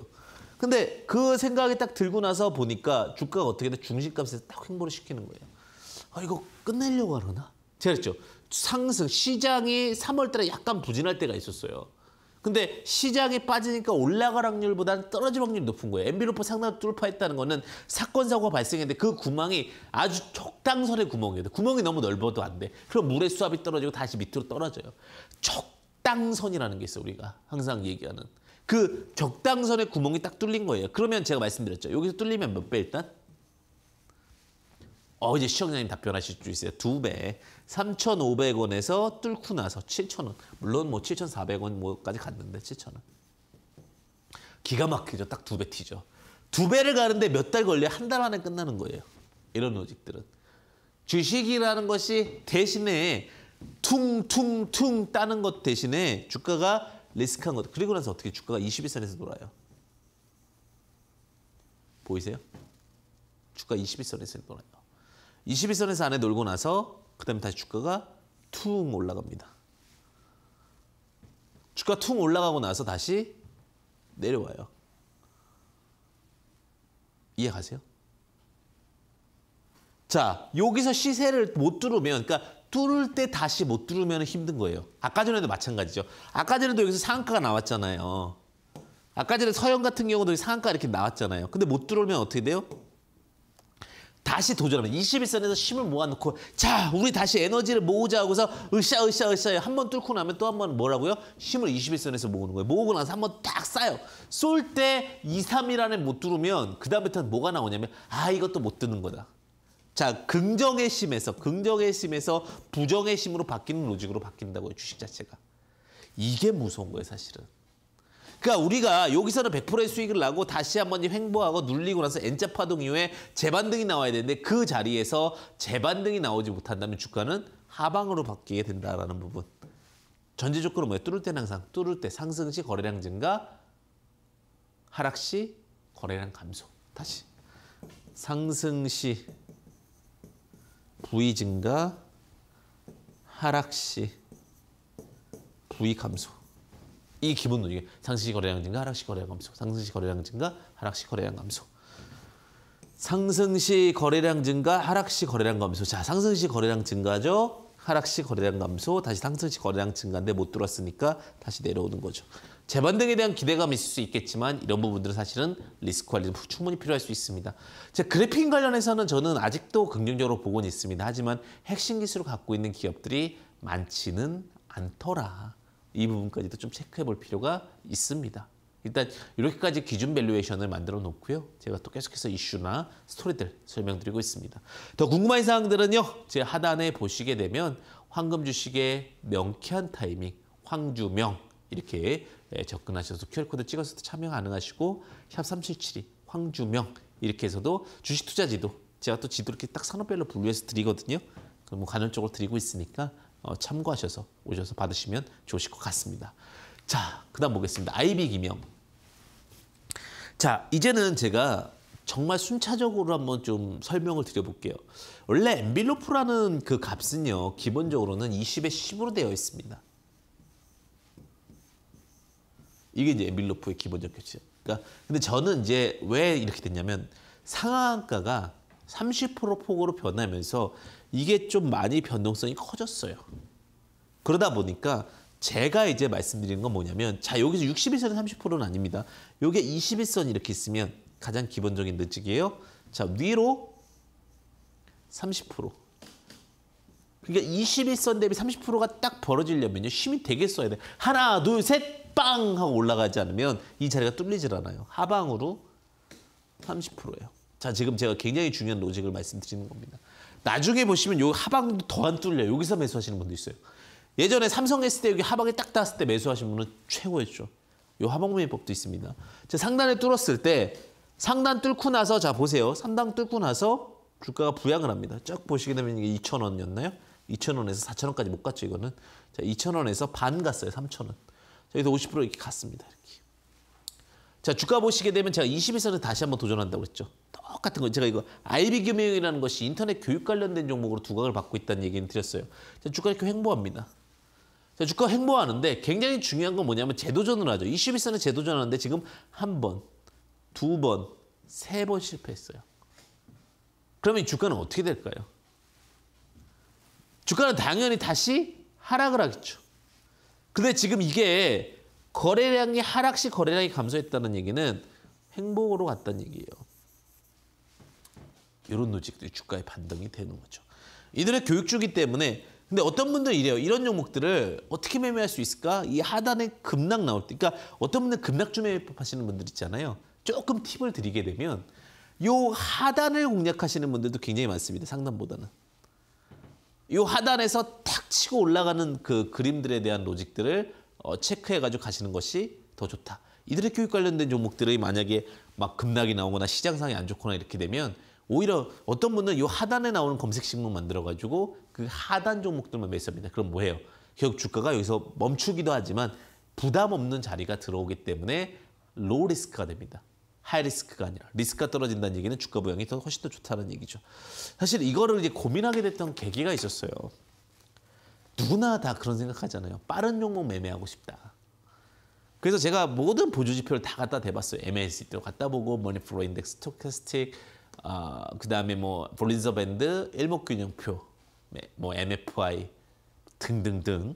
S1: 근데 그 생각이 딱 들고 나서 보니까 주가가 어떻게 든 중식값에서 딱 횡보를 시키는 거예요. 아 이거 끝내려고 하려나? 그랬죠. 상승, 시장이 3월 달에 약간 부진할 때가 있었어요. 근데 시장이 빠지니까 올라갈 확률보다는 떨어질 확률이 높은 거예요. 엠비로퍼 상단 당 돌파했다는 거는 사건 사고가 발생했는데 그 구멍이 아주 적당선의 구멍이에요. 구멍이 너무 넓어도 안 돼. 그럼 물의 수압이 떨어지고 다시 밑으로 떨어져요. 적당선이라는 게 있어 요 우리가 항상 얘기하는. 그 적당선의 구멍이 딱 뚫린 거예요. 그러면 제가 말씀드렸죠. 여기서 뚫리면 몇배 일단? 어제 이 시청자님 답변하실 수 있어요. 두 배. 3,500원에서 뚫고 나서 7,000원. 물론 뭐 7,400원 뭐까지 갔는데 7,000원. 기가 막히죠. 딱 두배 튀죠. 두 배를 가는데 몇 달 걸려 한달 안에 끝나는 거예요. 이런 로직들은. 주식이라는 것이 대신에 퉁 퉁 퉁 따는 것 대신에 주가가 리스크한 것. 그리고 나서 어떻게 주가가 21선에서 돌아요. 보이세요? 주가 21선에서 돌아요. 21선에서 안에 놀고 나서 그다음에 다시 주가가 퉁 올라갑니다. 주가 퉁 올라가고 나서 다시 내려와요. 이해 가세요? 자, 여기서 시세를 못 뚫으면, 그러니까 뚫을 때 다시 못 뚫으면 힘든 거예요. 아까 전에도 마찬가지죠. 아까 전에도 여기서 상한가가 나왔잖아요. 아까 전에 서현 같은 경우도 상한가 이렇게 나왔잖아요. 근데 못 뚫으면 어떻게 돼요? 다시 도전하면다 21선에서 힘을 모아놓고 자 우리 다시 에너지를 모으자 하고서 으쌰 으쌰 으쌰 한 번 뚫고 나면 또 한 번 뭐라고요? 힘을 21선에서 모으는 거예요. 모으고 나서 한 번 딱 쌓여. 쏠때 2, 3일 안에 못 뚫으면 그 다음부터는 뭐가 나오냐면 아 이것도 못 뜨는 거다. 자 긍정의 심에서 긍정의 심에서 부정의 심으로 바뀌는 로직으로 바뀐다고요. 주식 자체가. 이게 무서운 거예요 사실은. 그러니까 우리가 여기서는 100%의 수익을 나고 다시 한번 횡보하고 눌리고 나서 N자 파동 이후에 재반등이 나와야 되는데 그 자리에서 재반등이 나오지 못한다면 주가는 하방으로 바뀌게 된다라는 부분. 전제 조건은 뭐예요? 뚫을 때는 항상 뚫을 때 상승 시 거래량 증가, 하락 시 거래량 감소. 다시 상승 시 부위 증가, 하락 시 부위 감소. 이 기본 논리 상승시 거래량 증가, 하락시 거래량 감소, 상승시 거래량 증가, 하락시 거래량 감소. 상승시 거래량 증가, 하락시 거래량 감소. 자, 상승시 거래량 증가죠. 하락시 거래량 감소, 다시 상승시 거래량 증가인데 못 들었으니까 다시 내려오는 거죠. 재반등에 대한 기대감이 있을 수 있겠지만 이런 부분들은 사실은 리스크 관리는 충분히 필요할 수 있습니다. 제 그래핀 관련해서는 저는 아직도 긍정적으로 보고는 있습니다. 하지만 핵심 기술을 갖고 있는 기업들이 많지는 않더라. 이 부분까지도 좀 체크해 볼 필요가 있습니다. 일단 이렇게까지 기준 밸류에이션을 만들어 놓고요. 제가 또 계속해서 이슈나 스토리들 설명드리고 있습니다. 더 궁금한 사항들은요. 제 하단에 보시게 되면 황금 주식의 명쾌한 타이밍, 황주명 이렇게 예, 접근하셔서 QR코드 찍어서 참여 가능하시고 샵3772 황주명 이렇게 해서도 주식 투자 지도 제가 또 지도 이렇게 딱 산업별로 분류해서 드리거든요. 그럼 뭐 간헐적으로 드리고 있으니까 어, 참고하셔서 오셔서 받으시면 좋으실 것 같습니다. 자, 그 다음 보겠습니다. IB 기명. 자, 이제는 제가 정말 순차적으로 한번 좀 설명을 드려볼게요. 원래 엔빌로프라는 그 값은요. 기본적으로는 20에 10으로 되어 있습니다. 이게 이제 엔빌로프의 기본적 규칙. 그러니까 근데 저는 이제 왜 이렇게 됐냐면 상한가가 30% 폭으로 변하면서 이게 좀 많이 변동성이 커졌어요. 그러다 보니까 제가 이제 말씀드린 건 뭐냐면 자 여기서 61선이 30%는 아닙니다. 요게 21선 이렇게 있으면 가장 기본적인 느낌이에요. 자 위로 30% 그러니까 21선 대비 30%가 딱 벌어지려면요. 힘이 되게 써야 돼. 하나 둘셋빵 하고 올라가지 않으면 이 자리가 뚫리질 않아요. 하방으로 30%예요. 자, 지금 제가 굉장히 중요한 로직을 말씀드리는 겁니다. 나중에 보시면 요 하방도 더 안 뚫려요. 여기서 매수하시는 분도 있어요. 예전에 삼성 했을 때 여기 하방에 딱 닿았을 때 매수하신 분은 최고였죠. 요 하방 매매법도 있습니다. 제 상단에 뚫었을 때 상단 뚫고 나서 자 보세요. 상단 뚫고 나서 주가가 부양을 합니다. 쭉 보시게 되면 이게 2천원이었나요2천원에서4천원까지못 갔죠, 이거는. 자, 2천원에서반 갔어요, 3천0 0원 여기서 50% 이렇게 갔습니다, 이렇게. 자, 주가 보시게 되면 제가 20일선에 다시 한번 도전한다고 했죠 똑같은 거 제가 이거 아이 금융이라는 것이 인터넷 교육 관련된 종목으로 두각을 받고 있다는 얘기는 드렸어요. 주가 이렇게 횡보합니다. 주가 횡보하는데 굉장히 중요한 건 뭐냐면 재도전을 하죠. 이슈비스 재도전하는데 지금 한 번, 두 번, 세 번 실패했어요. 그러면 이 주가는 어떻게 될까요? 주가는 당연히 다시 하락을 하겠죠. 근데 지금 이게 거래량이 하락 시 거래량이 감소했다는 얘기는 행복로 갔다는 얘기예요. 이런 노직들이 주가에 반등이 되는 거죠. 이들의 교육주기 때문에 근데 어떤 분들은 이래요. 이런 종목들을 어떻게 매매할 수 있을까? 이 하단에 급락 나올 때 그러니까 어떤 분들 급락 주 매매법 하시는 분들 있잖아요. 조금 팁을 드리게 되면 요 하단을 공략하시는 분들도 굉장히 많습니다. 상단보다는. 요 하단에서 탁 치고 올라가는 그 그림들에 대한 로직들을 어, 체크해가지고 가시는 것이 더 좋다. 이들의 교육 관련된 종목들이 만약에 막 급락이 나오거나 시장 상이 안 좋거나 이렇게 되면 오히려 어떤 분은이 하단에 나오는 검색 신문 만들어가지고 그 하단 종목들만 매수합니다. 그럼 뭐해요? 결국 주가가 여기서 멈추기도 하지만 부담 없는 자리가 들어오기 때문에 로우 리스크가 됩니다. 하이 리스크가 아니라 리스크가 떨어진다는 얘기는 주가 모양이 더 훨씬 더 좋다는 얘기죠. 사실 이거를 이제 고민하게 됐던 계기가 있었어요. 누구나 다 그런 생각하잖아요. 빠른 종목 매매하고 싶다. 그래서 제가 모든 보조 지표를 다 갖다 대봤어요. m n c d 도 갖다 보고 머니플로 인덱스, 스토캐스틱, 아, 그 다음에 뭐볼린서 밴드, 일목균형표, 네, 뭐 MFI 등등등.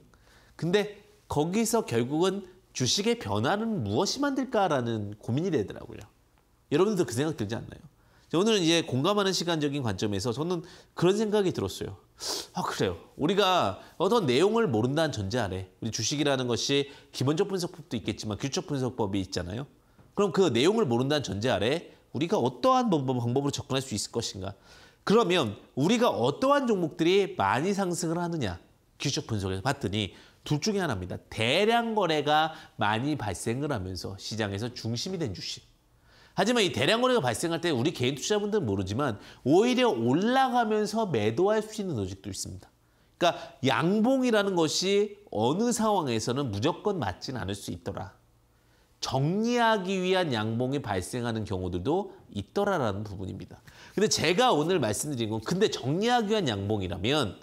S1: 근데 거기서 결국은 주식의 변화는 무엇이 만들까라는 고민이 되더라고요. 여러분들도 그 생각 들지 않나요? 오늘은 이제 공감하는 시간적인 관점에서 저는 그런 생각이 들었어요. 아 그래요. 우리가 어떤 내용을 모른다는 전제 아래 우리 주식이라는 것이 기본적 분석법도 있겠지만 규칙 분석법이 있잖아요. 그럼 그 내용을 모른다는 전제 아래 우리가 어떠한 방법으로 접근할 수 있을 것인가. 그러면 우리가 어떠한 종목들이 많이 상승을 하느냐 기술적 분석에서 봤더니 둘 중에 하나입니다. 대량 거래가 많이 발생을 하면서 시장에서 중심이 된 주식. 하지만 이 대량 거래가 발생할 때 우리 개인 투자분들은 모르지만 오히려 올라가면서 매도할 수 있는 조직도 있습니다. 그러니까 양봉이라는 것이 어느 상황에서는 무조건 맞진 않을 수 있더라. 정리하기 위한 양봉이 발생하는 경우들도 있더라라는 부분입니다. 근데 제가 오늘 말씀드린 건 근데 정리하기 위한 양봉이라면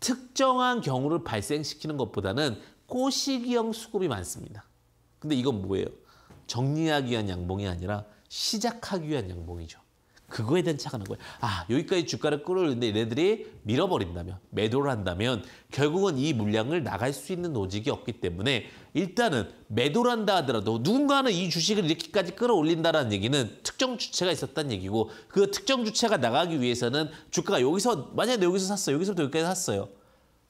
S1: 특정한 경우를 발생시키는 것보다는 꼬시기형 수급이 많습니다. 근데 이건 뭐예요? 정리하기 위한 양봉이 아니라 시작하기 위한 양봉이죠. 그거에 대한 차가 난 거예요. 아 여기까지 주가를 끌어올리는데 얘네들이 밀어버린다면 매도를 한다면 결국은 이 물량을 나갈 수 있는 노직이 없기 때문에 일단은 매도를 한다 하더라도 누군가는 이 주식을 이렇게까지 끌어올린다라는 얘기는 특정 주체가 있었다는 얘기고 그 특정 주체가 나가기 위해서는 주가가 여기서 만약에 여기서 샀어 요 여기서부터 여기까지 샀어요.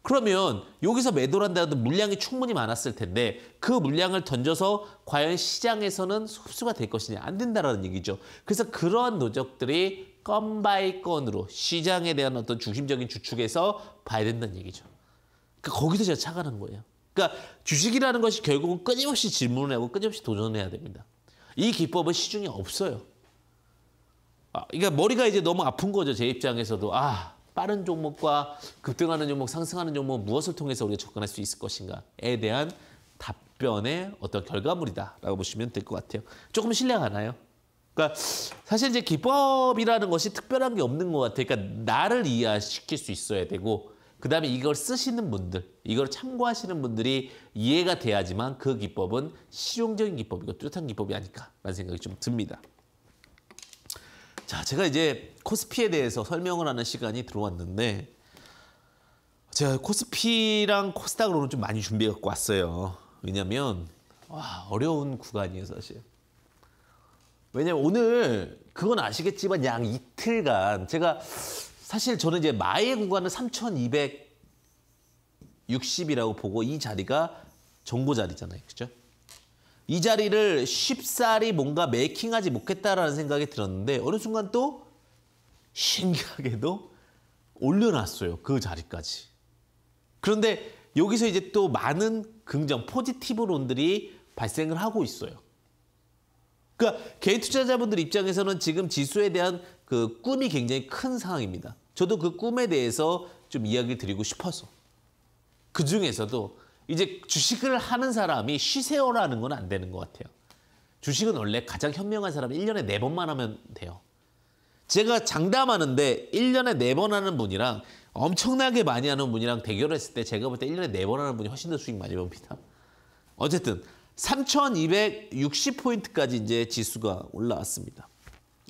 S1: 그러면 여기서 매도를 한다라도 물량이 충분히 많았을 텐데 그 물량을 던져서 과연 시장에서는 흡수가 될 것이냐 안 된다라는 얘기죠. 그래서 그러한 노적들이 건 바이 건으로 시장에 대한 어떤 중심적인 주축에서 봐야 된다는 얘기죠. 그러니까 거기서 제가 착안한 거예요. 그러니까 주식이라는 것이 결국은 끊임없이 질문하고 을 끊임없이 도전해야 됩니다. 이 기법은 시중에 없어요. 아, 그러니까 머리가 이제 너무 아픈 거죠. 제 입장에서도 아 빠른 종목과 급등하는 종목, 상승하는 종목 무엇을 통해서 우리가 접근할 수 있을 것인가에 대한 답변의 어떤 결과물이다라고 보시면 될 것 같아요. 조금 신뢰가나요? 그러니까 사실 이제 기법이라는 것이 특별한 게 없는 것 같아요. 그러니까 나를 이해시킬 수 있어야 되고 그 다음에 이걸 쓰시는 분들, 이걸 참고하시는 분들이 이해가 돼야지만 그 기법은 실용적인 기법이고 뚜렷한 기법이 아닐까라는 생각이 좀 듭니다. 자, 제가 이제 코스피에 대해서 설명을 하는 시간이 들어왔는데 제가 코스피랑 코스닥을 오늘 좀 많이 준비해 갖고 왔어요. 왜냐면 와, 어려운 구간이에요, 사실. 왜냐면 오늘 그건 아시겠지만 양 이틀간 제가 사실 저는 이제 마의 공간을 3,260이라고 보고 이 자리가 정보 자리잖아요. 그죠? 이 자리를 쉽사리 뭔가 매킹하지 못했다라는 생각이 들었는데 어느 순간 또 신기하게도 올려놨어요. 그 자리까지. 그런데 여기서 이제 또 많은 긍정, 포지티브 론들이 발생을 하고 있어요. 그러니까 개인 투자자분들 입장에서는 지금 지수에 대한 그 꿈이 굉장히 큰 상황입니다. 저도 그 꿈에 대해서 좀 이야기 드리고 싶어서. 그 중에서도 이제 주식을 하는 사람이 쉬세요라는 건 안 되는 것 같아요. 주식은 원래 가장 현명한 사람은 1년에 4번만 하면 돼요. 제가 장담하는데 1년에 4번 하는 분이랑 엄청나게 많이 하는 분이랑 대결했을 때 제가 볼 때 1년에 4번 하는 분이 훨씬 더 수익 많이 봅니다. 어쨌든 3260포인트까지 이제 지수가 올라왔습니다.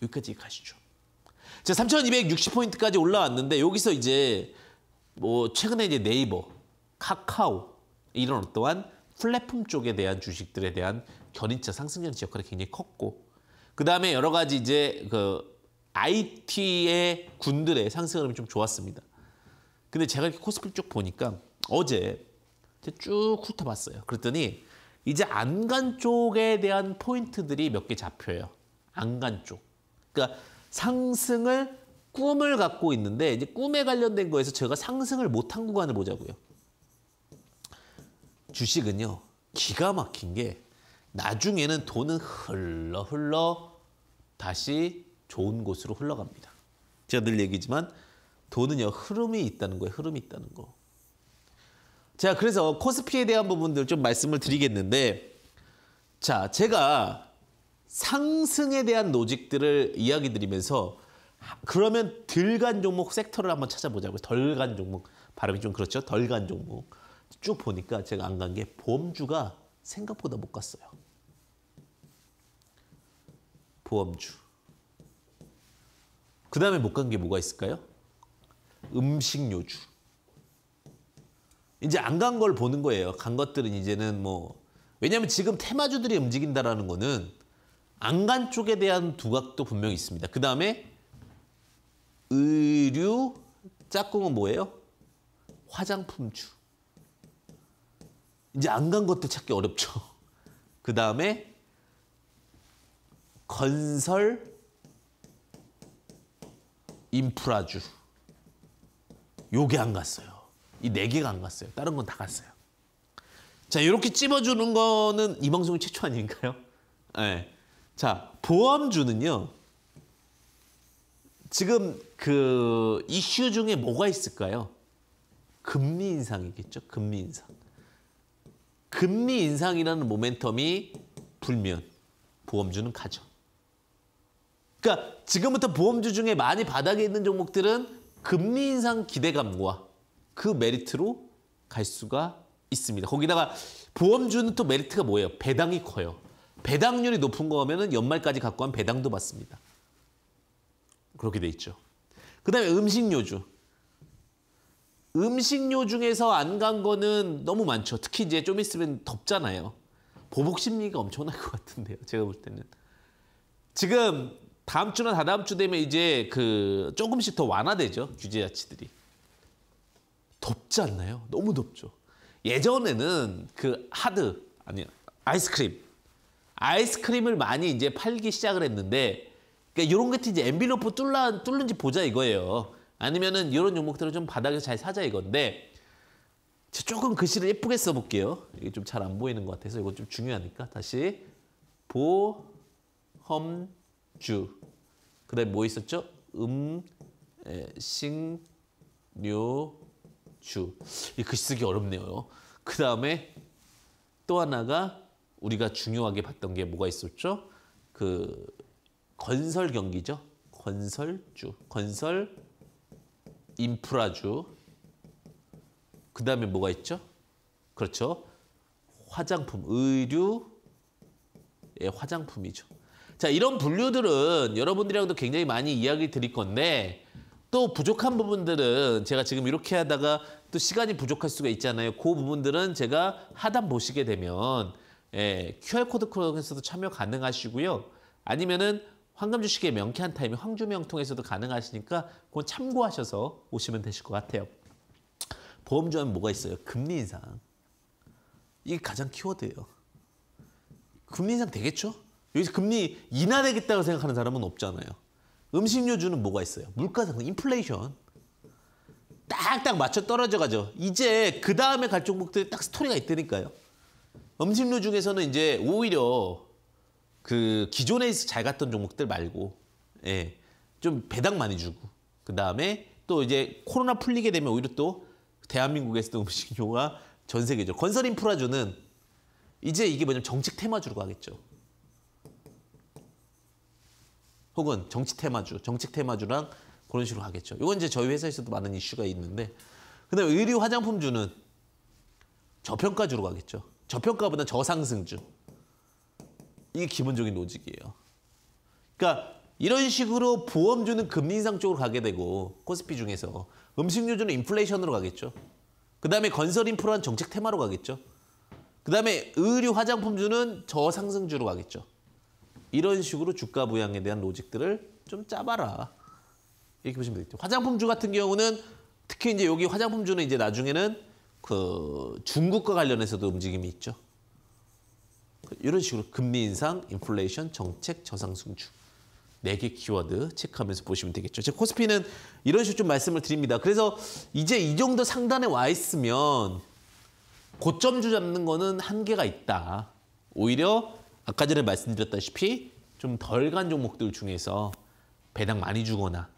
S1: 여기까지 가시죠. 이제 3,260포인트까지 올라왔는데 여기서 이제 뭐 최근에 이제 네이버, 카카오 이런 어떠한 플랫폼 쪽에 대한 주식들에 대한 견인차 상승률 지역화가 굉장히 컸고 그 다음에 여러 가지 이제 그 IT의 군들의 상승 흐이좀 좋았습니다. 근데 제가 이렇게 코스피 쭉 보니까 어제 쭉 훑어봤어요. 그랬더니 이제 안간 쪽에 대한 포인트들이 몇 개 잡혀요. 안간 쪽. 그러니까 상승을 꿈을 갖고 있는데 이제 꿈에 관련된 거에서 제가 상승을 못한 구간을 보자고요. 주식은요. 기가 막힌 게 나중에는 돈은 흘러 흘러 다시 좋은 곳으로 흘러갑니다. 제가 늘 얘기지만 돈은요. 흐름이 있다는 거예요. 흐름이 있다는 거. 자, 그래서 코스피에 대한 부분들 좀 말씀을 드리겠는데 자, 제가 상승에 대한 노직들을 이야기 드리면서 그러면 들간 종목 섹터를 한번 찾아보자고 덜간 종목 발음이 좀 그렇죠 덜 간 종목 쭉 보니까 제가 안 간 게 보험주가 생각보다 못 갔어요 보험주 그 다음에 못 간 게 뭐가 있을까요? 음식료주 이제 안 간 걸 보는 거예요 간 것들은 이제는 뭐 왜냐하면 지금 테마주들이 움직인다라는 거는 안간 쪽에 대한 두각도 분명히 있습니다. 그 다음에 의류 짝꿍은 뭐예요? 화장품주. 이제 안 간 것들 찾기 어렵죠. 그 다음에 건설 인프라주. 요게 안 갔어요. 이 네 개가 안 갔어요. 다른 건 다 갔어요. 자, 이렇게 찝어주는 거는 이 방송이 최초 아닌가요? 네. 자, 보험주는요. 지금 그 이슈 중에 뭐가 있을까요? 금리 인상이겠죠. 금리 인상. 금리 인상이라는 모멘텀이 불면 보험주는 가죠. 그러니까 지금부터 보험주 중에 많이 바닥에 있는 종목들은 금리 인상 기대감과 그 메리트로 갈 수가 있습니다. 거기다가 보험주는 또 메리트가 뭐예요? 배당이 커요. 배당률이 높은 거면 연말까지 갖고 한 배당도 받습니다. 그렇게 돼 있죠. 그다음에 음식료주. 음식료 중에서 안 간 거는 너무 많죠. 특히 이제 좀 있으면 덥잖아요. 보복 심리가 엄청날 것 같은데요. 제가 볼 때는. 지금 다음 주나 다다음 주 되면 이제 그 조금씩 더 완화되죠. 규제 자치들이. 덥지 않나요? 너무 덥죠. 예전에는 그 하드 아니 아이스크림 아이스크림을 많이 이제 팔기 시작을 했는데 그러니까 이런 것들 이제 엔빌로프 뚫라 뚫는지 보자 이거예요. 아니면은 이런 종목들을 좀 바닥에서 잘 사자 이건데 조금 글씨를 예쁘게 써볼게요. 이게 좀 잘 안 보이는 것 같아서 이거좀 중요하니까 다시 보험주 그다음에 뭐 있었죠? 음식료주 이 글씨 쓰기 어렵네요. 그 다음에 또 하나가 우리가 중요하게 봤던 게 뭐가 있었죠? 그 건설 경기죠. 건설주, 건설 인프라주. 그 다음에 뭐가 있죠? 그렇죠. 화장품, 의류의 화장품이죠. 자, 이런 분류들은 여러분들이랑도 굉장히 많이 이야기 드릴 건데 또 부족한 부분들은 제가 지금 이렇게 하다가 또 시간이 부족할 수가 있잖아요. 그 부분들은 제가 하단 보시게 되면 예, QR코드 클럽에서도 참여 가능하시고요. 아니면은 황금 주식의 명쾌한 타이밍 황주명 통해서도 가능하시니까 그건 참고하셔서 오시면 되실 것 같아요. 보험주는 뭐가 있어요? 금리 인상. 이게 가장 키워드예요. 금리 인상 되겠죠? 여기서 금리 인하되겠다고 생각하는 사람은 없잖아요. 음식료주는 뭐가 있어요? 물가상승, 인플레이션. 딱딱 맞춰 떨어져가죠. 이제 그 다음에 갈 종목들이 딱 스토리가 있다니까요. 음식류 중에서는 이제 오히려 그 기존에 잘 갔던 종목들 말고 예, 좀 배당 많이 주고 그 다음에 또 이제 코로나 풀리게 되면 오히려 또 대한민국에서도 음식료가 전 세계죠. 건설 인프라주는 이제 이게 뭐냐면 정책 테마주로 가겠죠. 혹은 정치 테마주, 정책 테마주랑 그런 식으로 가겠죠. 이건 이제 저희 회사에서도 많은 이슈가 있는데 그다음에 의류 화장품주는 저평가주로 가겠죠. 저평가보다 저상승주. 이게 기본적인 로직이에요. 그러니까 이런 식으로 보험주는 금리 인상 쪽으로 가게 되고 코스피 중에서 음식료주는 인플레이션으로 가겠죠. 그다음에 건설 인프라는 정책 테마로 가겠죠. 그다음에 의류 화장품주는 저상승주로 가겠죠. 이런 식으로 주가 부양에 대한 로직들을 좀 짜봐라. 이렇게 보시면 되겠죠. 화장품주 같은 경우는 특히 이제 여기 화장품주는 이제 나중에는 그 중국과 관련해서도 움직임이 있죠. 이런 식으로 금리 인상, 인플레이션, 정책, 저상승주. 네 개 키워드 체크하면서 보시면 되겠죠. 제 코스피는 이런 식으로 좀 말씀을 드립니다. 그래서 이제 이 정도 상단에 와 있으면 고점주 잡는 거는 한계가 있다. 오히려 아까 전에 말씀드렸다시피 좀 덜 간 종목들 중에서 배당 많이 주거나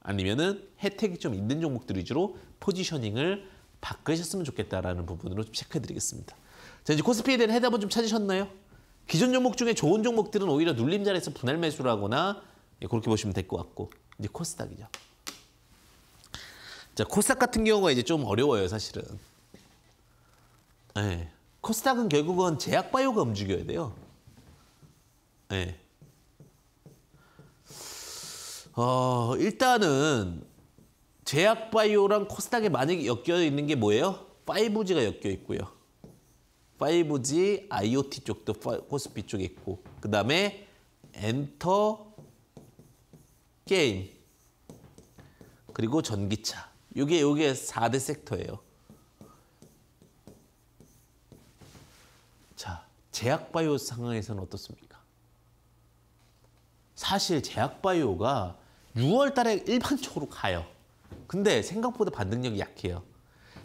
S1: 아니면은 혜택이 좀 있는 종목들 위주로 포지셔닝을 바꾸셨으면 좋겠다라는 부분으로 좀 체크해드리겠습니다. 자 이제 코스피에 대한 해답은 좀 찾으셨나요? 기존 종목 중에 좋은 종목들은 오히려 눌림자리에서 분할 매수라거나 예, 그렇게 보시면 될 것 같고 이제 코스닥이죠. 자 코스닥 같은 경우가 이제 좀 어려워요 사실은. 예, 코스닥은 결국은 제약바이오가 움직여야 돼요. 예. 어, 일단은 제약바이오랑 코스닥에 많이 엮여 있는 게 뭐예요? 5G가 엮여 있고요. 5G, IoT 쪽도 코스피 쪽에 있고 그 다음에 엔터, 게임, 그리고 전기차. 요게 요게 4대 섹터예요. 자, 제약바이오 상황에서는 어떻습니까? 사실 제약바이오가 6월 달에 일반적으로 가요. 근데 생각보다 반등력이 약해요.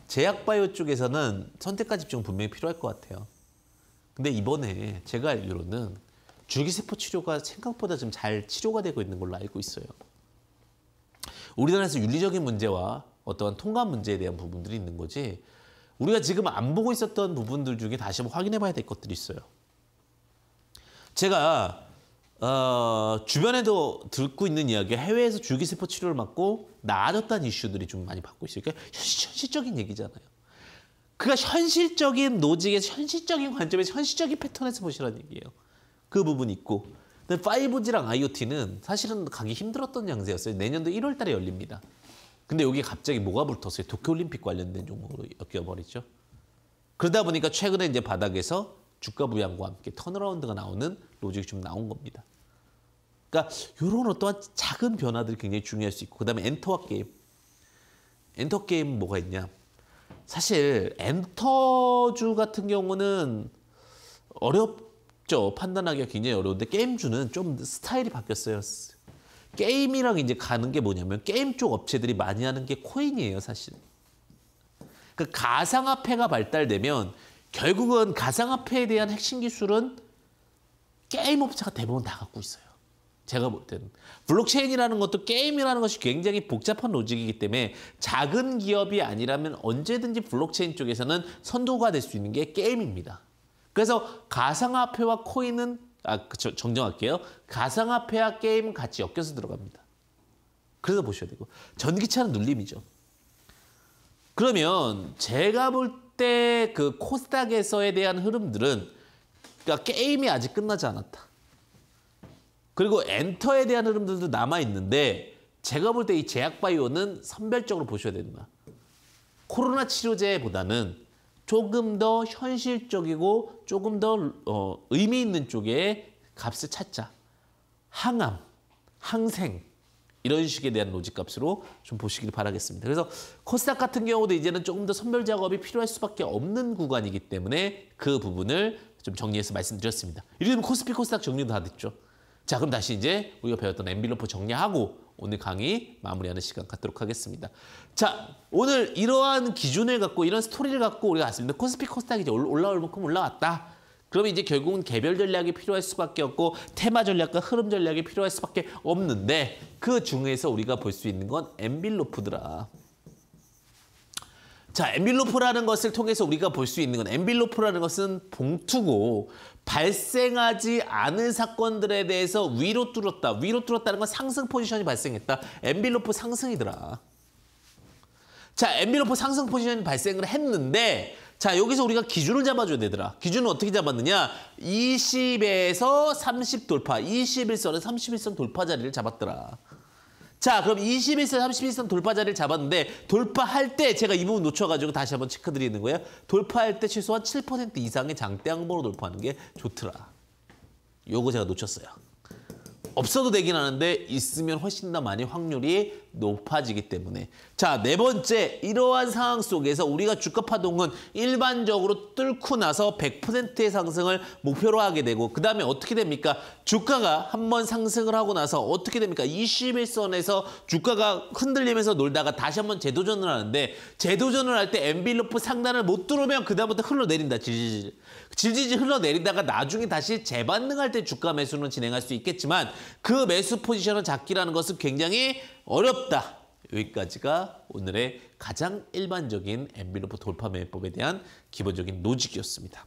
S1: 제약바이오 쪽에서는 선택과 집중 분명히 필요할 것 같아요. 근데 이번에 제가 알기로는 줄기세포 치료가 생각보다 좀 잘 치료가 되고 있는 걸로 알고 있어요. 우리나라에서 윤리적인 문제와 어떠한 통감 문제에 대한 부분들이 있는 거지 우리가 지금 안 보고 있었던 부분들 중에 다시 한번 확인해 봐야 될 것들이 있어요. 제가 어, 주변에도 듣고 있는 이야기 해외에서 줄기세포 치료를 맞고 나아졌다는 이슈들이 좀 많이 받고 있으니까 현실적인 얘기잖아요. 그가 현실적인 노직의 현실적인 관점에서 현실적인 패턴에서 보시라는 얘기예요. 그 부분 있고. 근데 5G랑 IoT는 사실은 가기 힘들었던 양세였어요. 내년도 1월 달에 열립니다. 근데 여기 갑자기 뭐가 붙었어요? 도쿄올림픽 관련된 종목으로 엮여버리죠. 그러다 보니까 최근에 이제 바닥에서 주가 부양과 함께 턴어라운드가 나오는 로직이 좀 나온 겁니다. 그러니까 이런 어떠한 작은 변화들이 굉장히 중요할 수 있고 그다음에 엔터와 게임. 엔터 게임 뭐가 있냐? 사실 엔터주 같은 경우는 어렵죠. 판단하기가 굉장히 어려운데 게임주는 좀 스타일이 바뀌었어요. 게임이랑 이제 가는 게 뭐냐면 게임 쪽 업체들이 많이 하는 게 코인이에요, 사실. 그 가상화폐가 발달되면 결국은 가상화폐에 대한 핵심 기술은 게임 업체가 대부분 다 갖고 있어요. 제가 볼 때는. 블록체인이라는 것도 게임이라는 것이 굉장히 복잡한 로직이기 때문에 작은 기업이 아니라면 언제든지 블록체인 쪽에서는 선도가 될 수 있는 게 게임입니다. 그래서 가상화폐와 코인은 아, 그쵸, 정정할게요. 가상화폐와 게임 은 같이 엮여서 들어갑니다. 그래서 보셔야 되고 전기차는 눌림이죠. 그러면 제가 볼 때 그 코스닥에서에 대한 흐름들은 그러니까 게임이 아직 끝나지 않았다. 그리고 엔터에 대한 흐름들도 남아있는데 제가 볼 때 이 제약바이오는 선별적으로 보셔야 된다. 코로나 치료제보다는 조금 더 현실적이고 조금 더 어, 의미 있는 쪽에 값을 찾자. 항암, 항생 이런 식에 대한 로직 값으로 좀 보시길 바라겠습니다. 그래서 코스닥 같은 경우도 이제는 조금 더 선별 작업이 필요할 수밖에 없는 구간이기 때문에 그 부분을 좀 정리해서 말씀드렸습니다. 이러면 코스피 코스닥 정리 도다 됐죠. 자, 그럼 다시 이제 우리가 배웠던 엔빌로프 정리하고 오늘 강의 마무리하는 시간 갖도록 하겠습니다. 자, 오늘 이러한 기준을 갖고 이런 스토리를 갖고 우리가 왔습니다. 코스피 코스닥이 이제 올라올 만큼 올라왔다. 그러면 이제 결국은 개별 전략이 필요할 수밖에 없고 테마 전략과 흐름 전략이 필요할 수밖에 없는데 그 중에서 우리가 볼 수 있는 건 엔빌로프더라. 자, 엔빌로프라는 것을 통해서 우리가 볼 수 있는 건 엔빌로프라는 것은 봉투고 발생하지 않은 사건들에 대해서 위로 뚫었다. 위로 뚫었다는 건 상승 포지션이 발생했다. 엔빌로프 상승이더라. 자, 엔빌로프 상승 포지션이 발생을 했는데 자, 여기서 우리가 기준을 잡아줘야 되더라. 기준은 어떻게 잡았느냐? 20에서 30 돌파, 21선에 31선 돌파 자리를 잡았더라. 자 그럼 21선, 31선 돌파 자리를 잡았는데 돌파할 때 제가 이 부분 놓쳐가지고 다시 한번 체크드리는 거예요. 돌파할 때 최소한 7% 이상의 장대 항목으로 돌파하는 게 좋더라. 요거 제가 놓쳤어요. 없어도 되긴 하는데 있으면 훨씬 더 많이 확률이 높아지기 때문에 자 네 번째 이러한 상황 속에서 우리가 주가 파동은 일반적으로 뚫고 나서 100%의 상승을 목표로 하게 되고 그 다음에 어떻게 됩니까 주가가 한번 상승을 하고 나서 어떻게 됩니까 21선에서 주가가 흔들리면서 놀다가 다시 한번 재도전을 하는데 재도전을 할 때 엔빌로프 상단을 못 뚫으면 그 다음부터 흘러내린다 질질 질질 흘러내리다가 나중에 다시 재반등할 때 주가 매수는 진행할 수 있겠지만 그 매수 포지션을 잡기라는 것은 굉장히 어렵다. 여기까지가 오늘의 가장 일반적인 엔비로프 돌파 매매법에 대한 기본적인 노직이었습니다.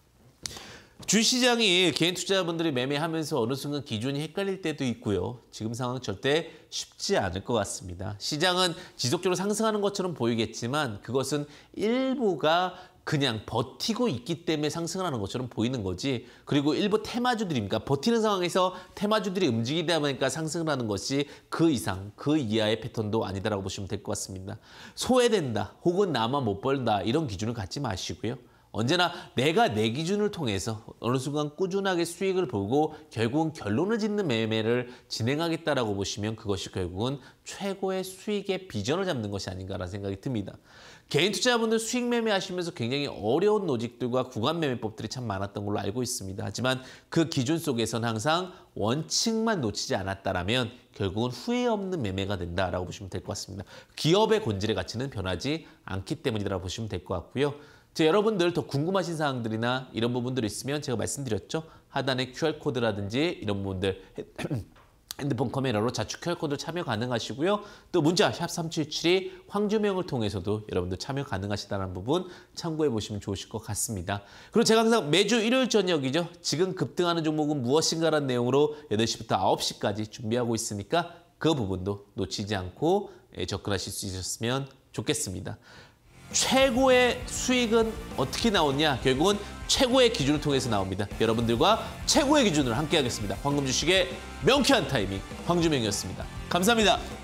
S1: 주시장이 개인 투자자분들이 매매하면서 어느 순간 기준이 헷갈릴 때도 있고요. 지금 상황 절대 쉽지 않을 것 같습니다. 시장은 지속적으로 상승하는 것처럼 보이겠지만 그것은 일부가 그냥 버티고 있기 때문에 상승을 하는 것처럼 보이는 거지. 그리고 일부 테마주들입니까? 버티는 상황에서 테마주들이 움직이다 보니까 상승을 하는 것이 그 이상, 그 이하의 패턴도 아니다라고 보시면 될 것 같습니다. 소외된다, 혹은 나만 못 벌다 이런 기준을 갖지 마시고요. 언제나 내가 내 기준을 통해서 어느 순간 꾸준하게 수익을 보고 결국은 결론을 짓는 매매를 진행하겠다라고 보시면 그것이 결국은 최고의 수익의 비전을 잡는 것이 아닌가라는 생각이 듭니다. 개인 투자자분들 수익 매매하시면서 굉장히 어려운 노직들과 구간 매매법들이 참 많았던 걸로 알고 있습니다. 하지만 그 기준 속에선 항상 원칙만 놓치지 않았다라면 결국은 후회 없는 매매가 된다라고 보시면 될 것 같습니다. 기업의 본질의 가치는 변하지 않기 때문이라고 보시면 될 것 같고요. 자, 여러분들 더 궁금하신 사항들이나 이런 부분들 있으면 제가 말씀드렸죠. 하단에 QR코드라든지 이런 부분들 핸드폰 카메라로 자축 QR코드 참여 가능하시고요. 또 문자 샵3772 황주명을 통해서도 여러분들 참여 가능하시다는 부분 참고해 보시면 좋으실 것 같습니다. 그리고 제가 항상 매주 일요일 저녁이죠. 지금 급등하는 종목은 무엇인가라는 내용으로 8시부터 9시까지 준비하고 있으니까 그 부분도 놓치지 않고 예, 접근하실 수 있었으면 좋겠습니다. 최고의 수익은 어떻게 나오냐 결국은 최고의 기준을 통해서 나옵니다. 여러분들과 최고의 기준으로 함께하겠습니다. 황금 주식의 명쾌한 타이밍 황주명이었습니다. 감사합니다.